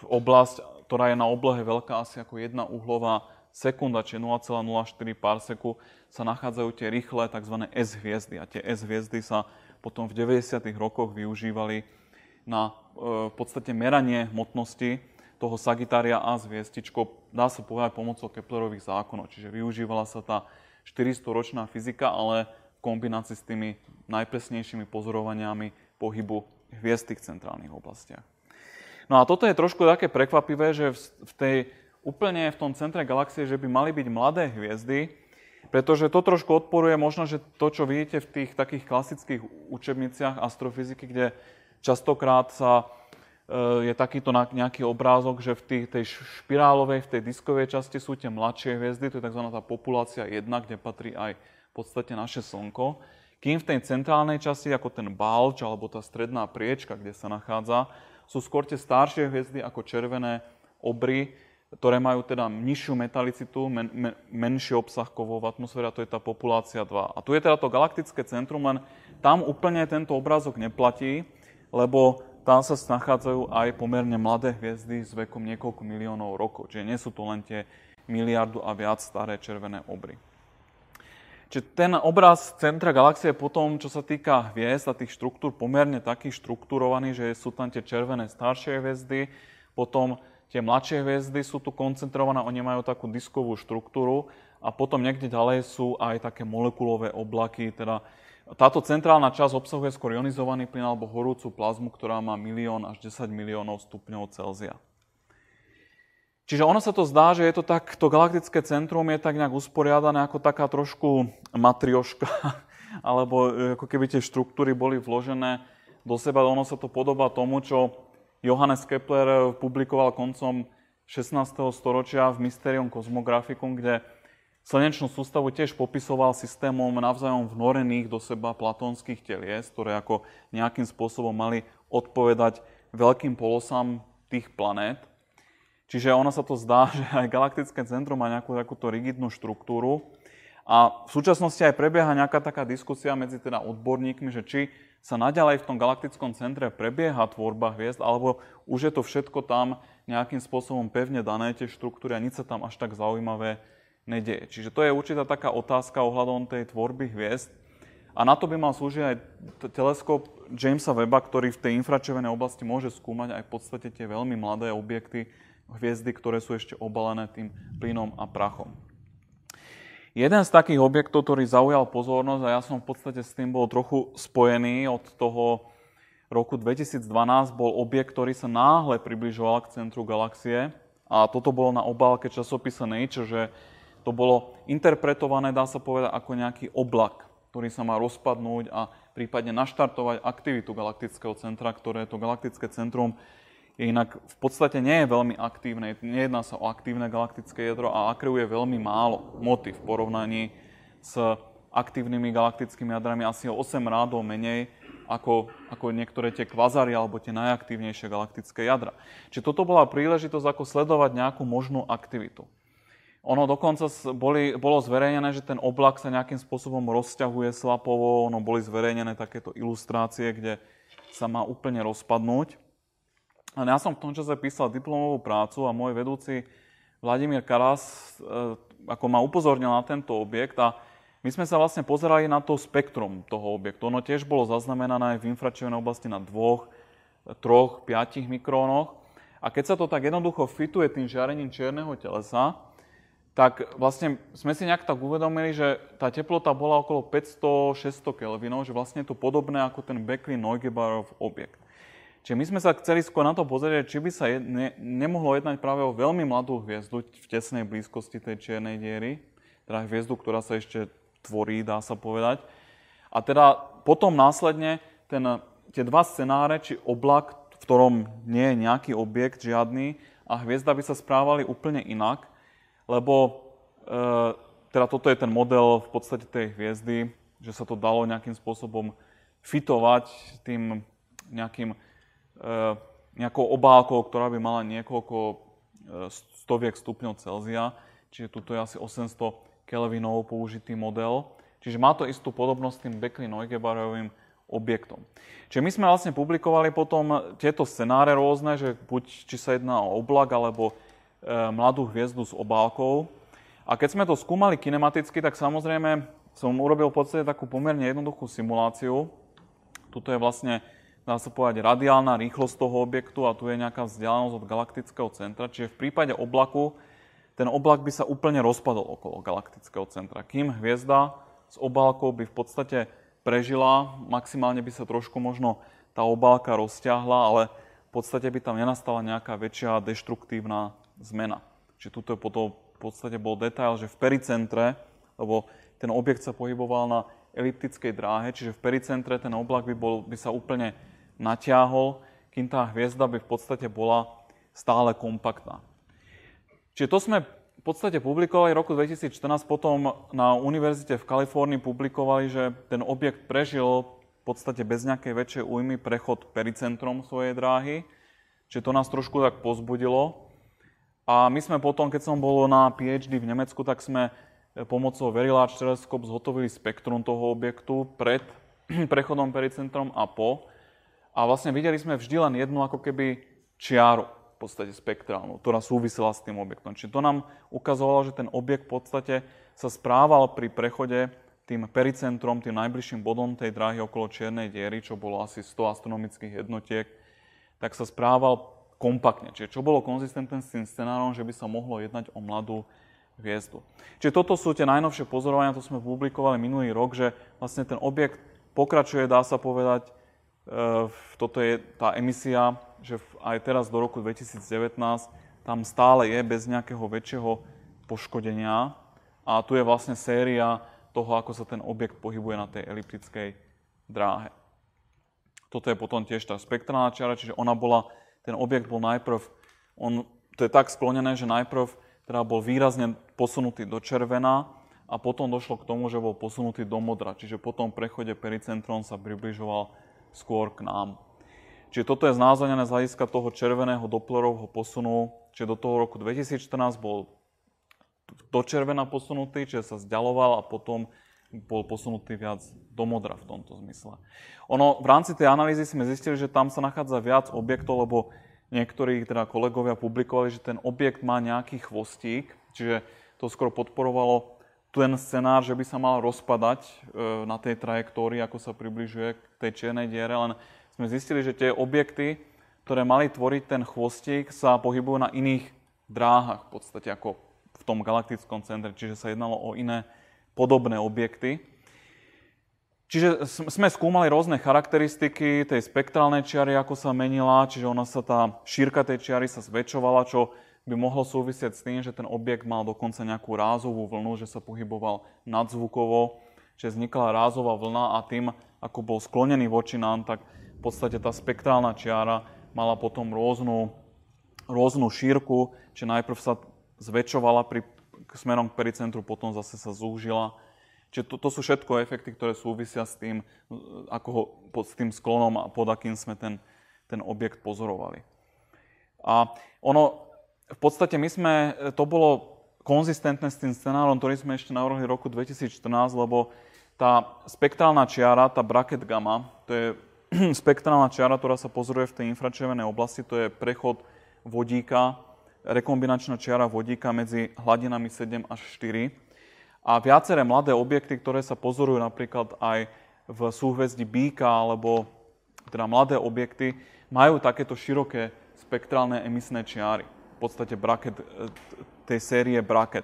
oblasť, ktorá je na oblohe veľká asi ako jedna uhlová sekunda, čiže 0,04 parseku, sa nachádzajú tie rýchle tzv. S hviezdy. A tie S hviezdy sa potom v 90. rokoch využívali na e, v podstate meranie hmotnosti toho Sagitária A s hviezdičkou, dá sa povedať pomocou Keplerových zákonov. Čiže využívala sa tá 400-ročná fyzika, ale v kombinácii s tými najpresnejšími pozorovaniami pohybu hviezd v tých centrálnych oblastiach. No a toto je trošku také prekvapivé, že v tej, úplne v tom centre galaxie, že by mali byť mladé hviezdy, pretože to trošku odporuje možno, že to, čo vidíte v tých takých klasických učebniciach astrofyziky, kde častokrát sa Eh, je takýto nejaký obrázok, že v tej, špirálovej, v tej diskovej časti sú tie mladšie hviezdy, to je tzv. tá populácia 1, kde patrí aj v podstate naše Slnko. Kým v tej centrálnej časti, ako ten balč alebo tá stredná priečka, kde sa nachádza, sú skôr tie staršie hviezdy ako červené obry, ktoré majú teda nižšiu metalicitu, men, men, menší obsah kovov v atmosfére, a to je tá populácia 2. A tu je teda to galaktické centrum, len tam úplne tento obrázok neplatí, lebo tam sa nachádzajú aj pomerne mladé hviezdy s vekom niekoľko miliónov rokov. Čiže nie sú to len tie miliardu a viac staré červené obry. Čiže ten obraz centra galaxie je potom, čo sa týka hviezd a tých štruktúr, pomerne taký štrukturovaný, že sú tam tie červené staršie hviezdy, potom tie mladšie hviezdy sú tu koncentrované, oni majú takú diskovú štruktúru a potom niekde ďalej sú aj také molekulové oblaky, teda táto centrálna časť obsahuje skôr ionizovaný plyn alebo horúcu plazmu, ktorá má milión až 10 miliónov stupňov Celzia. Čiže ono sa to zdá, že je to tak, to galaktické centrum je tak nejak usporiadané ako taká trošku matrioška, alebo e, ako keby tie štruktúry boli vložené do seba. Ono sa to podobá tomu, čo Johannes Kepler publikoval koncom 16. storočia v Mysterium Cosmographicum, kde Slnečnú sústavu tiež popisoval systémom navzájom vnorených do seba platónskych telies, ktoré ako nejakým spôsobom mali odpovedať veľkým polosám tých planét. Čiže ono sa to zdá, že aj galaktické centrum má nejakú takúto rigidnú štruktúru. A v súčasnosti aj prebieha nejaká taká diskusia medzi teda odborníkmi, že či sa naďalej v tom galaktickom centre prebieha tvorba hviezd, alebo už je to všetko tam nejakým spôsobom pevne dané, tie štruktúry a nič sa tam až tak zaujímavé nedieje. Čiže to je určitá taká otázka ohľadom tej tvorby hviezd. A na to by mal slúžiť aj teleskop Jamesa Weba, ktorý v tej infračervenej oblasti môže skúmať aj v podstate tie veľmi mladé objekty, hviezdy, ktoré sú ešte obalené tým plynom a prachom. Jeden z takých objektov, ktorý zaujal pozornosť a ja som v podstate s tým bol trochu spojený od toho roku 2012, bol objekt, ktorý sa náhle približoval k centru galaxie a toto bolo na obálke časopisa Nature, že to bolo interpretované, dá sa povedať, ako nejaký oblak, ktorý sa má rozpadnúť a prípadne naštartovať aktivitu galaktického centra, ktoré to galaktické centrum je inak v podstate nie je veľmi aktívne. Nejedná sa o aktívne galaktické jadro a akreuje veľmi málo moty v porovnaní s aktívnymi galaktickými jadrami asi o 8 rádov menej ako, ako niektoré tie kvazary alebo tie najaktívnejšie galaktické jadra. Čiže toto bola príležitosť ako sledovať nejakú možnú aktivitu. Ono dokonca boli, bolo zverejnené, že ten oblak sa nejakým spôsobom rozťahuje slapovo, ono boli zverejnené takéto ilustrácie, kde sa má úplne rozpadnúť. A ja som v tom čase písal diplomovú prácu a môj vedúci Vladimír Karas e, ako ma upozornil na tento objekt a my sme sa vlastne pozerali na to spektrum toho objektu. Ono tiež bolo zaznamenané aj v infračervenej oblasti na dvoch, troch, piatich mikrónoch. A keď sa to tak jednoducho fituje tým žiarením čierneho telesa, tak vlastne sme si nejak tak uvedomili, že tá teplota bola okolo 500-600 Kelvinov, že vlastne je to podobné ako ten beckley Neugebauerov objekt. Čiže my sme sa chceli skôr na to pozrieť, či by sa jedne, nemohlo jednať práve o veľmi mladú hviezdu v tesnej blízkosti tej čiernej diery, teda hviezdu, ktorá sa ešte tvorí, dá sa povedať. A teda potom následne ten, tie dva scenáre, či oblak, v ktorom nie je nejaký objekt žiadny a hviezda by sa správali úplne inak, lebo e, teda toto je ten model v podstate tej hviezdy, že sa to dalo nejakým spôsobom fitovať tým nejakým, e, nejakou obálkou, ktorá by mala niekoľko e, stoviek stupňov Celzia, čiže tuto je asi 800 Kelvinov použitý model. Čiže má to istú podobnosť s tým Beckley-Neugebarovým objektom. Čiže my sme vlastne publikovali potom tieto scenáre rôzne, že buď či sa jedná o oblak alebo E, mladú hviezdu s obálkou. A keď sme to skúmali kinematicky, tak samozrejme som urobil v podstate takú pomerne jednoduchú simuláciu. Tuto je vlastne, dá sa povedať, radiálna rýchlosť toho objektu a tu je nejaká vzdialenosť od galaktického centra. Čiže v prípade oblaku, ten oblak by sa úplne rozpadol okolo galaktického centra. Kým hviezda s obálkou by v podstate prežila, maximálne by sa trošku možno tá obálka rozťahla, ale v podstate by tam nenastala nejaká väčšia deštruktívna zmena. Čiže tuto je potom v podstate bol detail, že v pericentre, lebo ten objekt sa pohyboval na eliptickej dráhe, čiže v pericentre ten oblak by, bol, by sa úplne natiahol, kým tá hviezda by v podstate bola stále kompaktná. Čiže to sme v podstate publikovali v roku 2014, potom na univerzite v Kalifornii publikovali, že ten objekt prežil v podstate bez nejakej väčšej újmy prechod pericentrom svojej dráhy, čiže to nás trošku tak pozbudilo. A my sme potom, keď som bol na PhD v Nemecku, tak sme e, pomocou Very Large Telescope zhotovili spektrum toho objektu pred prechodom pericentrom a po. A vlastne videli sme vždy len jednu ako keby čiaru, v podstate spektrálnu, ktorá súvisela s tým objektom. Čiže to nám ukazovalo, že ten objekt v podstate sa správal pri prechode tým pericentrom, tým najbližším bodom tej dráhy okolo čiernej diery, čo bolo asi 100 astronomických jednotiek, tak sa správal kompaktne. Čiže čo bolo konzistentné s tým scenárom, že by sa mohlo jednať o mladú hviezdu. Čiže toto sú tie najnovšie pozorovania, to sme publikovali minulý rok, že vlastne ten objekt pokračuje, dá sa povedať, e, toto je tá emisia, že aj teraz do roku 2019 tam stále je bez nejakého väčšieho poškodenia a tu je vlastne séria toho, ako sa ten objekt pohybuje na tej eliptickej dráhe. Toto je potom tiež tá spektrálna čiara, čiže ona bola ten objekt bol najprv, on, to je tak sklonené, že najprv teda bol výrazne posunutý do červená a potom došlo k tomu, že bol posunutý do modra. Čiže po tom prechode pericentrón sa približoval skôr k nám. Čiže toto je znázornené z hľadiska toho červeného Dopplerovho posunu, čiže do toho roku 2014 bol do červena posunutý, čiže sa zďaloval a potom bol posunutý viac do modra v tomto zmysle. Ono, v rámci tej analýzy sme zistili, že tam sa nachádza viac objektov, lebo niektorí teda kolegovia publikovali, že ten objekt má nejaký chvostík, čiže to skoro podporovalo ten scenár, že by sa mal rozpadať e, na tej trajektórii, ako sa približuje k tej čiernej diere, len sme zistili, že tie objekty, ktoré mali tvoriť ten chvostík, sa pohybujú na iných dráhach v podstate ako v tom galaktickom centre, čiže sa jednalo o iné podobné objekty. Čiže sme skúmali rôzne charakteristiky tej spektrálnej čiary, ako sa menila, čiže ona sa tá šírka tej čiary sa zväčšovala, čo by mohlo súvisieť s tým, že ten objekt mal dokonca nejakú rázovú vlnu, že sa pohyboval nadzvukovo, že vznikla rázová vlna a tým, ako bol sklonený voči nám, tak v podstate tá spektrálna čiara mala potom rôznu, rôznu šírku, že najprv sa zväčšovala pri k smerom k pericentru potom zase sa zúžila. Čiže to, to sú všetko efekty, ktoré súvisia s tým, eh, ako ho, pod, s tým sklonom a pod akým sme ten, ten objekt pozorovali. A ono, v podstate my sme, eh, to bolo konzistentné s tým scenárom, ktorý sme ešte navrhli roku 2014, lebo tá spektrálna čiara, tá bracket gamma, to je spektrálna čiara, ktorá sa pozoruje v tej infračervenej oblasti, to je prechod vodíka rekombinačná čiara vodíka medzi hladinami 7 až 4. A viaceré mladé objekty, ktoré sa pozorujú napríklad aj v súhvezdí Bíka alebo teda mladé objekty, majú takéto široké spektrálne emisné čiary. V podstate bracket, e, tej série Bracket.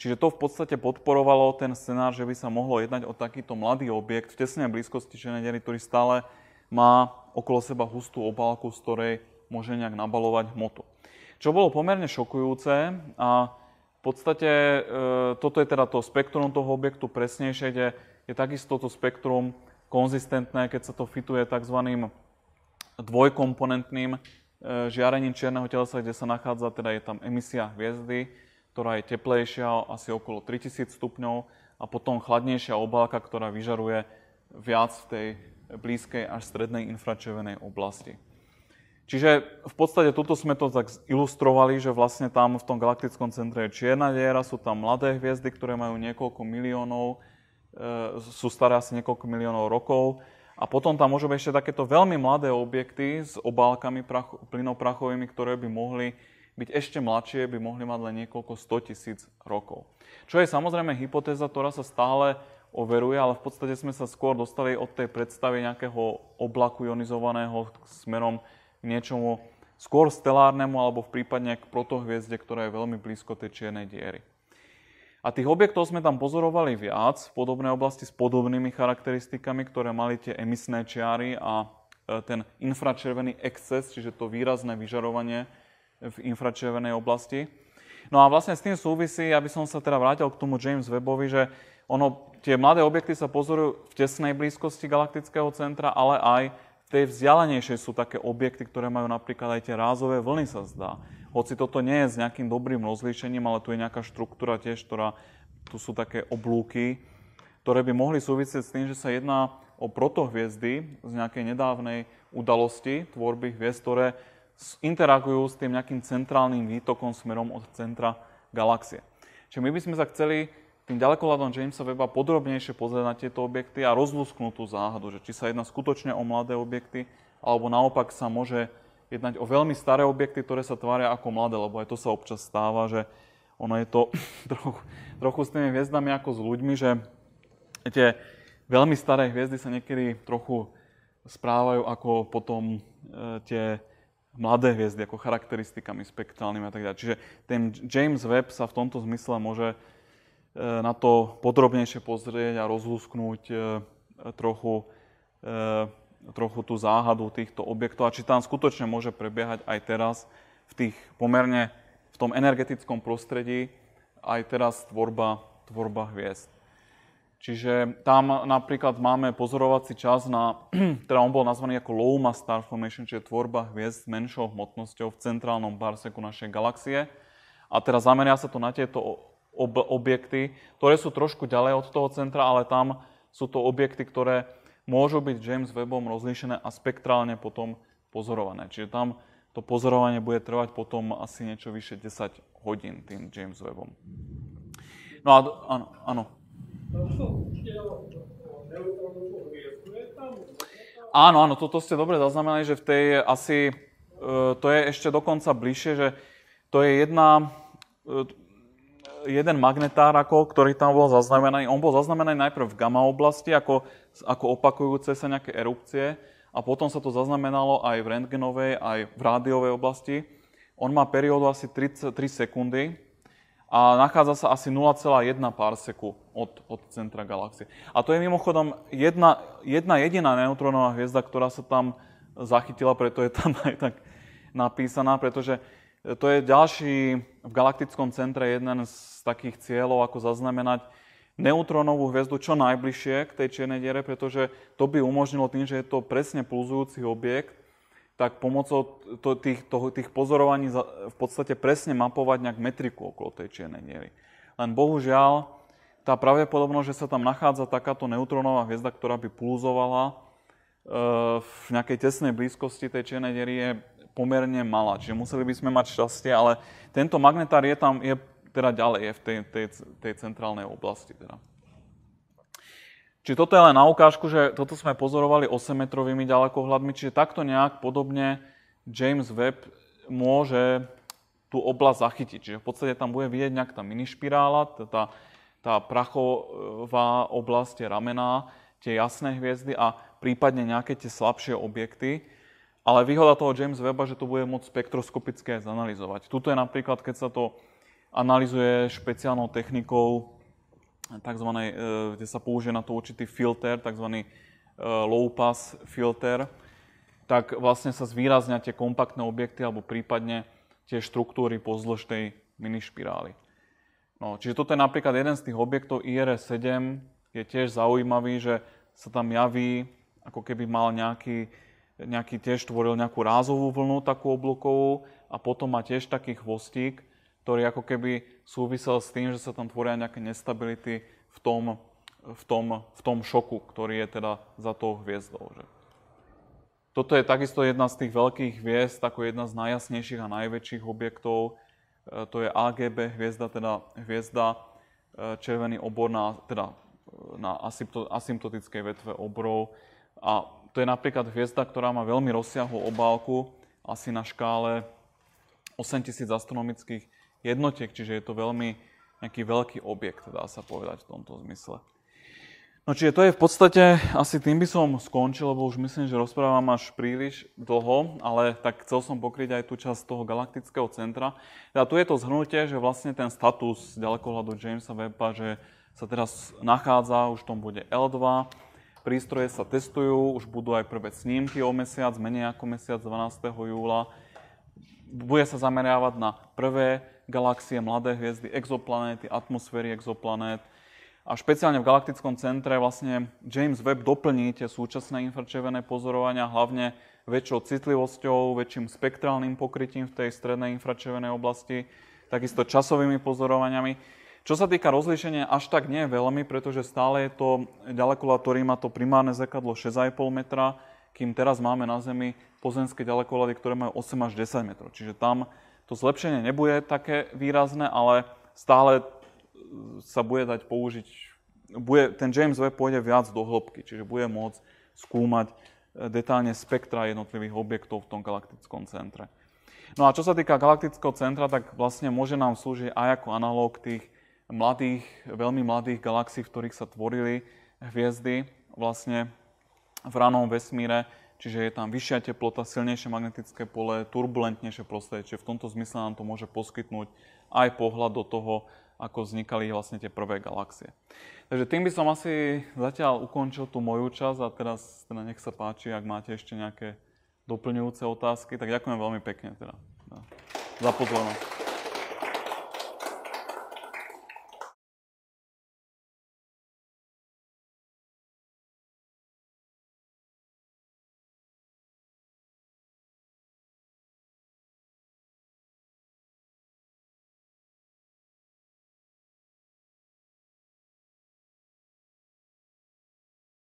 Čiže to v podstate podporovalo ten scenár, že by sa mohlo jednať o takýto mladý objekt v tesnej blízkosti Černej ktorý stále má okolo seba hustú obálku, z ktorej môže nejak nabalovať hmotu. Čo bolo pomerne šokujúce a v podstate e, toto je teda to spektrum toho objektu presnejšie, kde je takisto to spektrum konzistentné, keď sa to fituje tzv. dvojkomponentným e, žiarením čierneho telesa, kde sa nachádza, teda je tam emisia hviezdy, ktorá je teplejšia, asi okolo 3000 stupňov a potom chladnejšia obálka, ktorá vyžaruje viac v tej blízkej až strednej infračervenej oblasti. Čiže v podstate toto sme to tak ilustrovali, že vlastne tam v tom galaktickom centre je čierna diera, sú tam mladé hviezdy, ktoré majú niekoľko miliónov, e, sú staré asi niekoľko miliónov rokov. A potom tam môžu byť ešte takéto veľmi mladé objekty s obálkami prach, plynov prachovými, ktoré by mohli byť ešte mladšie, by mohli mať len niekoľko 100 tisíc rokov. Čo je samozrejme hypotéza, ktorá sa stále overuje, ale v podstate sme sa skôr dostali od tej predstavy nejakého oblaku ionizovaného smerom k niečomu skôr stelárnemu alebo v prípadne k protohviezde, ktorá je veľmi blízko tej čiernej diery. A tých objektov sme tam pozorovali viac v podobnej oblasti s podobnými charakteristikami, ktoré mali tie emisné čiary a e, ten infračervený exces, čiže to výrazné vyžarovanie v infračervenej oblasti. No a vlastne s tým súvisí, aby som sa teda vrátil k tomu James Webovi, že ono, tie mladé objekty sa pozorujú v tesnej blízkosti galaktického centra, ale aj tej vzdialenejšej sú také objekty, ktoré majú napríklad aj tie rázové vlny, sa zdá. Hoci toto nie je s nejakým dobrým rozlíšením, ale tu je nejaká štruktúra tiež, ktorá, tu sú také oblúky, ktoré by mohli súvisieť s tým, že sa jedná o protohviezdy z nejakej nedávnej udalosti tvorby hviezd, ktoré interagujú s tým nejakým centrálnym výtokom smerom od centra galaxie. Čiže my by sme sa chceli tým ďalekohľadom Jamesa Weba podrobnejšie pozrieť na tieto objekty a rozlúsknúť tú záhadu, že či sa jedná skutočne o mladé objekty, alebo naopak sa môže jednať o veľmi staré objekty, ktoré sa tvária ako mladé, lebo aj to sa občas stáva, že ono je to trochu, trochu s tými hviezdami ako s ľuďmi, že tie veľmi staré hviezdy sa niekedy trochu správajú ako potom e, tie mladé hviezdy, ako charakteristikami spektrálnymi a tak ďalej. Čiže ten James Webb sa v tomto zmysle môže E, na to podrobnejšie pozrieť a rozlúsknúť e, trochu, e, trochu tú záhadu týchto objektov a či tam skutočne môže prebiehať aj teraz v tých pomerne v tom energetickom prostredí aj teraz tvorba, tvorba hviezd. Čiže tam napríklad máme pozorovací čas na, teda on bol nazvaný ako low mass star formation, čiže tvorba hviezd s menšou hmotnosťou v centrálnom barseku našej galaxie. A teraz zameria sa to na tieto ob, objekty, ktoré sú trošku ďalej od toho centra, ale tam sú to objekty, ktoré môžu byť James Webbom rozlíšené a spektrálne potom pozorované. Čiže tam to pozorovanie bude trvať potom asi niečo vyše 10 hodín tým James Webbom. No a áno. áno. Áno, áno, toto ste dobre zaznamenali, že v tej asi, e, to je ešte dokonca bližšie, že to je jedna, e, jeden magnetár, ako, ktorý tam bol zaznamenaný, on bol zaznamenaný najprv v gamma oblasti, ako, ako opakujúce sa nejaké erupcie, a potom sa to zaznamenalo aj v rentgenovej, aj v rádiovej oblasti. On má periódu asi 33 sekundy a nachádza sa asi 0,1 parseku od, od centra galaxie. A to je mimochodom jedna, jedna jediná neutrónová hviezda, ktorá sa tam zachytila, preto je tam aj tak napísaná, pretože E, to je ďalší v galaktickom centre jeden z takých cieľov, ako zaznamenať neutrónovú hviezdu čo najbližšie k tej čiernej diere, pretože to by umožnilo tým, že je to presne pulzujúci objekt, tak pomocou to, tých, toho, tých pozorovaní za, v podstate presne mapovať nejak metriku okolo tej čiernej diery. Len bohužiaľ, tá pravdepodobnosť, že sa tam nachádza takáto neutrónová hviezda, ktorá by pulzovala e, v nejakej tesnej blízkosti tej čiernej diery je pomerne malá, čiže museli by sme mať šťastie, ale tento magnetár je tam, je teda ďalej, je v tej, tej, tej centrálnej oblasti. Teda. Čiže toto je len na ukážku, že toto sme pozorovali 8-metrovými ďalekohľadmi, čiže takto nejak podobne James Webb môže tú oblasť zachytiť. Čiže v podstate tam bude vidieť nejak tá minišpirála, tá, tá prachová oblasť, tie ramená, tie jasné hviezdy a prípadne nejaké tie slabšie objekty. Ale výhoda toho James Weba, že to bude môcť spektroskopické zanalizovať. Tuto je napríklad, keď sa to analizuje špeciálnou technikou, tzv. E, kde sa použije na to určitý filter, tzv. E, low pass filter, tak vlastne sa zvýraznia tie kompaktné objekty alebo prípadne tie štruktúry pozdĺž tej minišpirály. No, čiže toto je napríklad jeden z tých objektov ir 7 je tiež zaujímavý, že sa tam javí, ako keby mal nejaký nejaký tiež tvoril nejakú rázovú vlnu, takú oblokovú a potom má tiež taký chvostík, ktorý ako keby súvisel s tým, že sa tam tvoria nejaké nestability v tom, v tom, v tom šoku, ktorý je teda za tou hviezdou. Že? Toto je takisto jedna z tých veľkých hviezd, ako jedna z najjasnejších a najväčších objektov. E, to je AGB hviezda, teda hviezda e, červený obor na, teda e, na asymptotickej vetve obrov. A to je napríklad hviezda, ktorá má veľmi rozsiahlu obálku, asi na škále 8000 astronomických jednotiek, čiže je to veľmi nejaký veľký objekt, dá sa povedať v tomto zmysle. No čiže to je v podstate, asi tým by som skončil, lebo už myslím, že rozprávam až príliš dlho, ale tak chcel som pokryť aj tú časť toho galaktického centra. A tu je to zhrnutie, že vlastne ten status ďalekohľadu Jamesa Webba, že sa teraz nachádza, už v tom bude L2, Prístroje sa testujú, už budú aj prvé snímky o mesiac, menej ako mesiac 12. júla. Bude sa zameriavať na prvé galaxie, mladé hviezdy, exoplanéty, atmosféry exoplanét. A špeciálne v galaktickom centre vlastne James Webb doplní tie súčasné infračervené pozorovania hlavne väčšou citlivosťou, väčším spektrálnym pokrytím v tej strednej infračervenej oblasti, takisto časovými pozorovaniami. Čo sa týka rozlíšenia, až tak nie je veľmi, pretože stále je to ďalekolad, ktorý má to primárne zrkadlo 6,5 metra, kým teraz máme na Zemi pozemské ďalekolady, ktoré majú 8 až 10 metrov. Čiže tam to zlepšenie nebude také výrazné, ale stále sa bude dať použiť, bude, ten James Webb pôjde viac do hĺbky, čiže bude môcť skúmať e, detálne spektra jednotlivých objektov v tom galaktickom centre. No a čo sa týka galaktického centra, tak vlastne môže nám slúžiť aj ako analóg tých mladých, veľmi mladých galaxií, v ktorých sa tvorili hviezdy vlastne v ranom vesmíre, čiže je tam vyššia teplota, silnejšie magnetické pole, turbulentnejšie prostredie, čiže v tomto zmysle nám to môže poskytnúť aj pohľad do toho, ako vznikali vlastne tie prvé galaxie. Takže tým by som asi zatiaľ ukončil tú moju časť a teraz teda nech sa páči, ak máte ešte nejaké doplňujúce otázky, tak ďakujem veľmi pekne teda za pozornosť.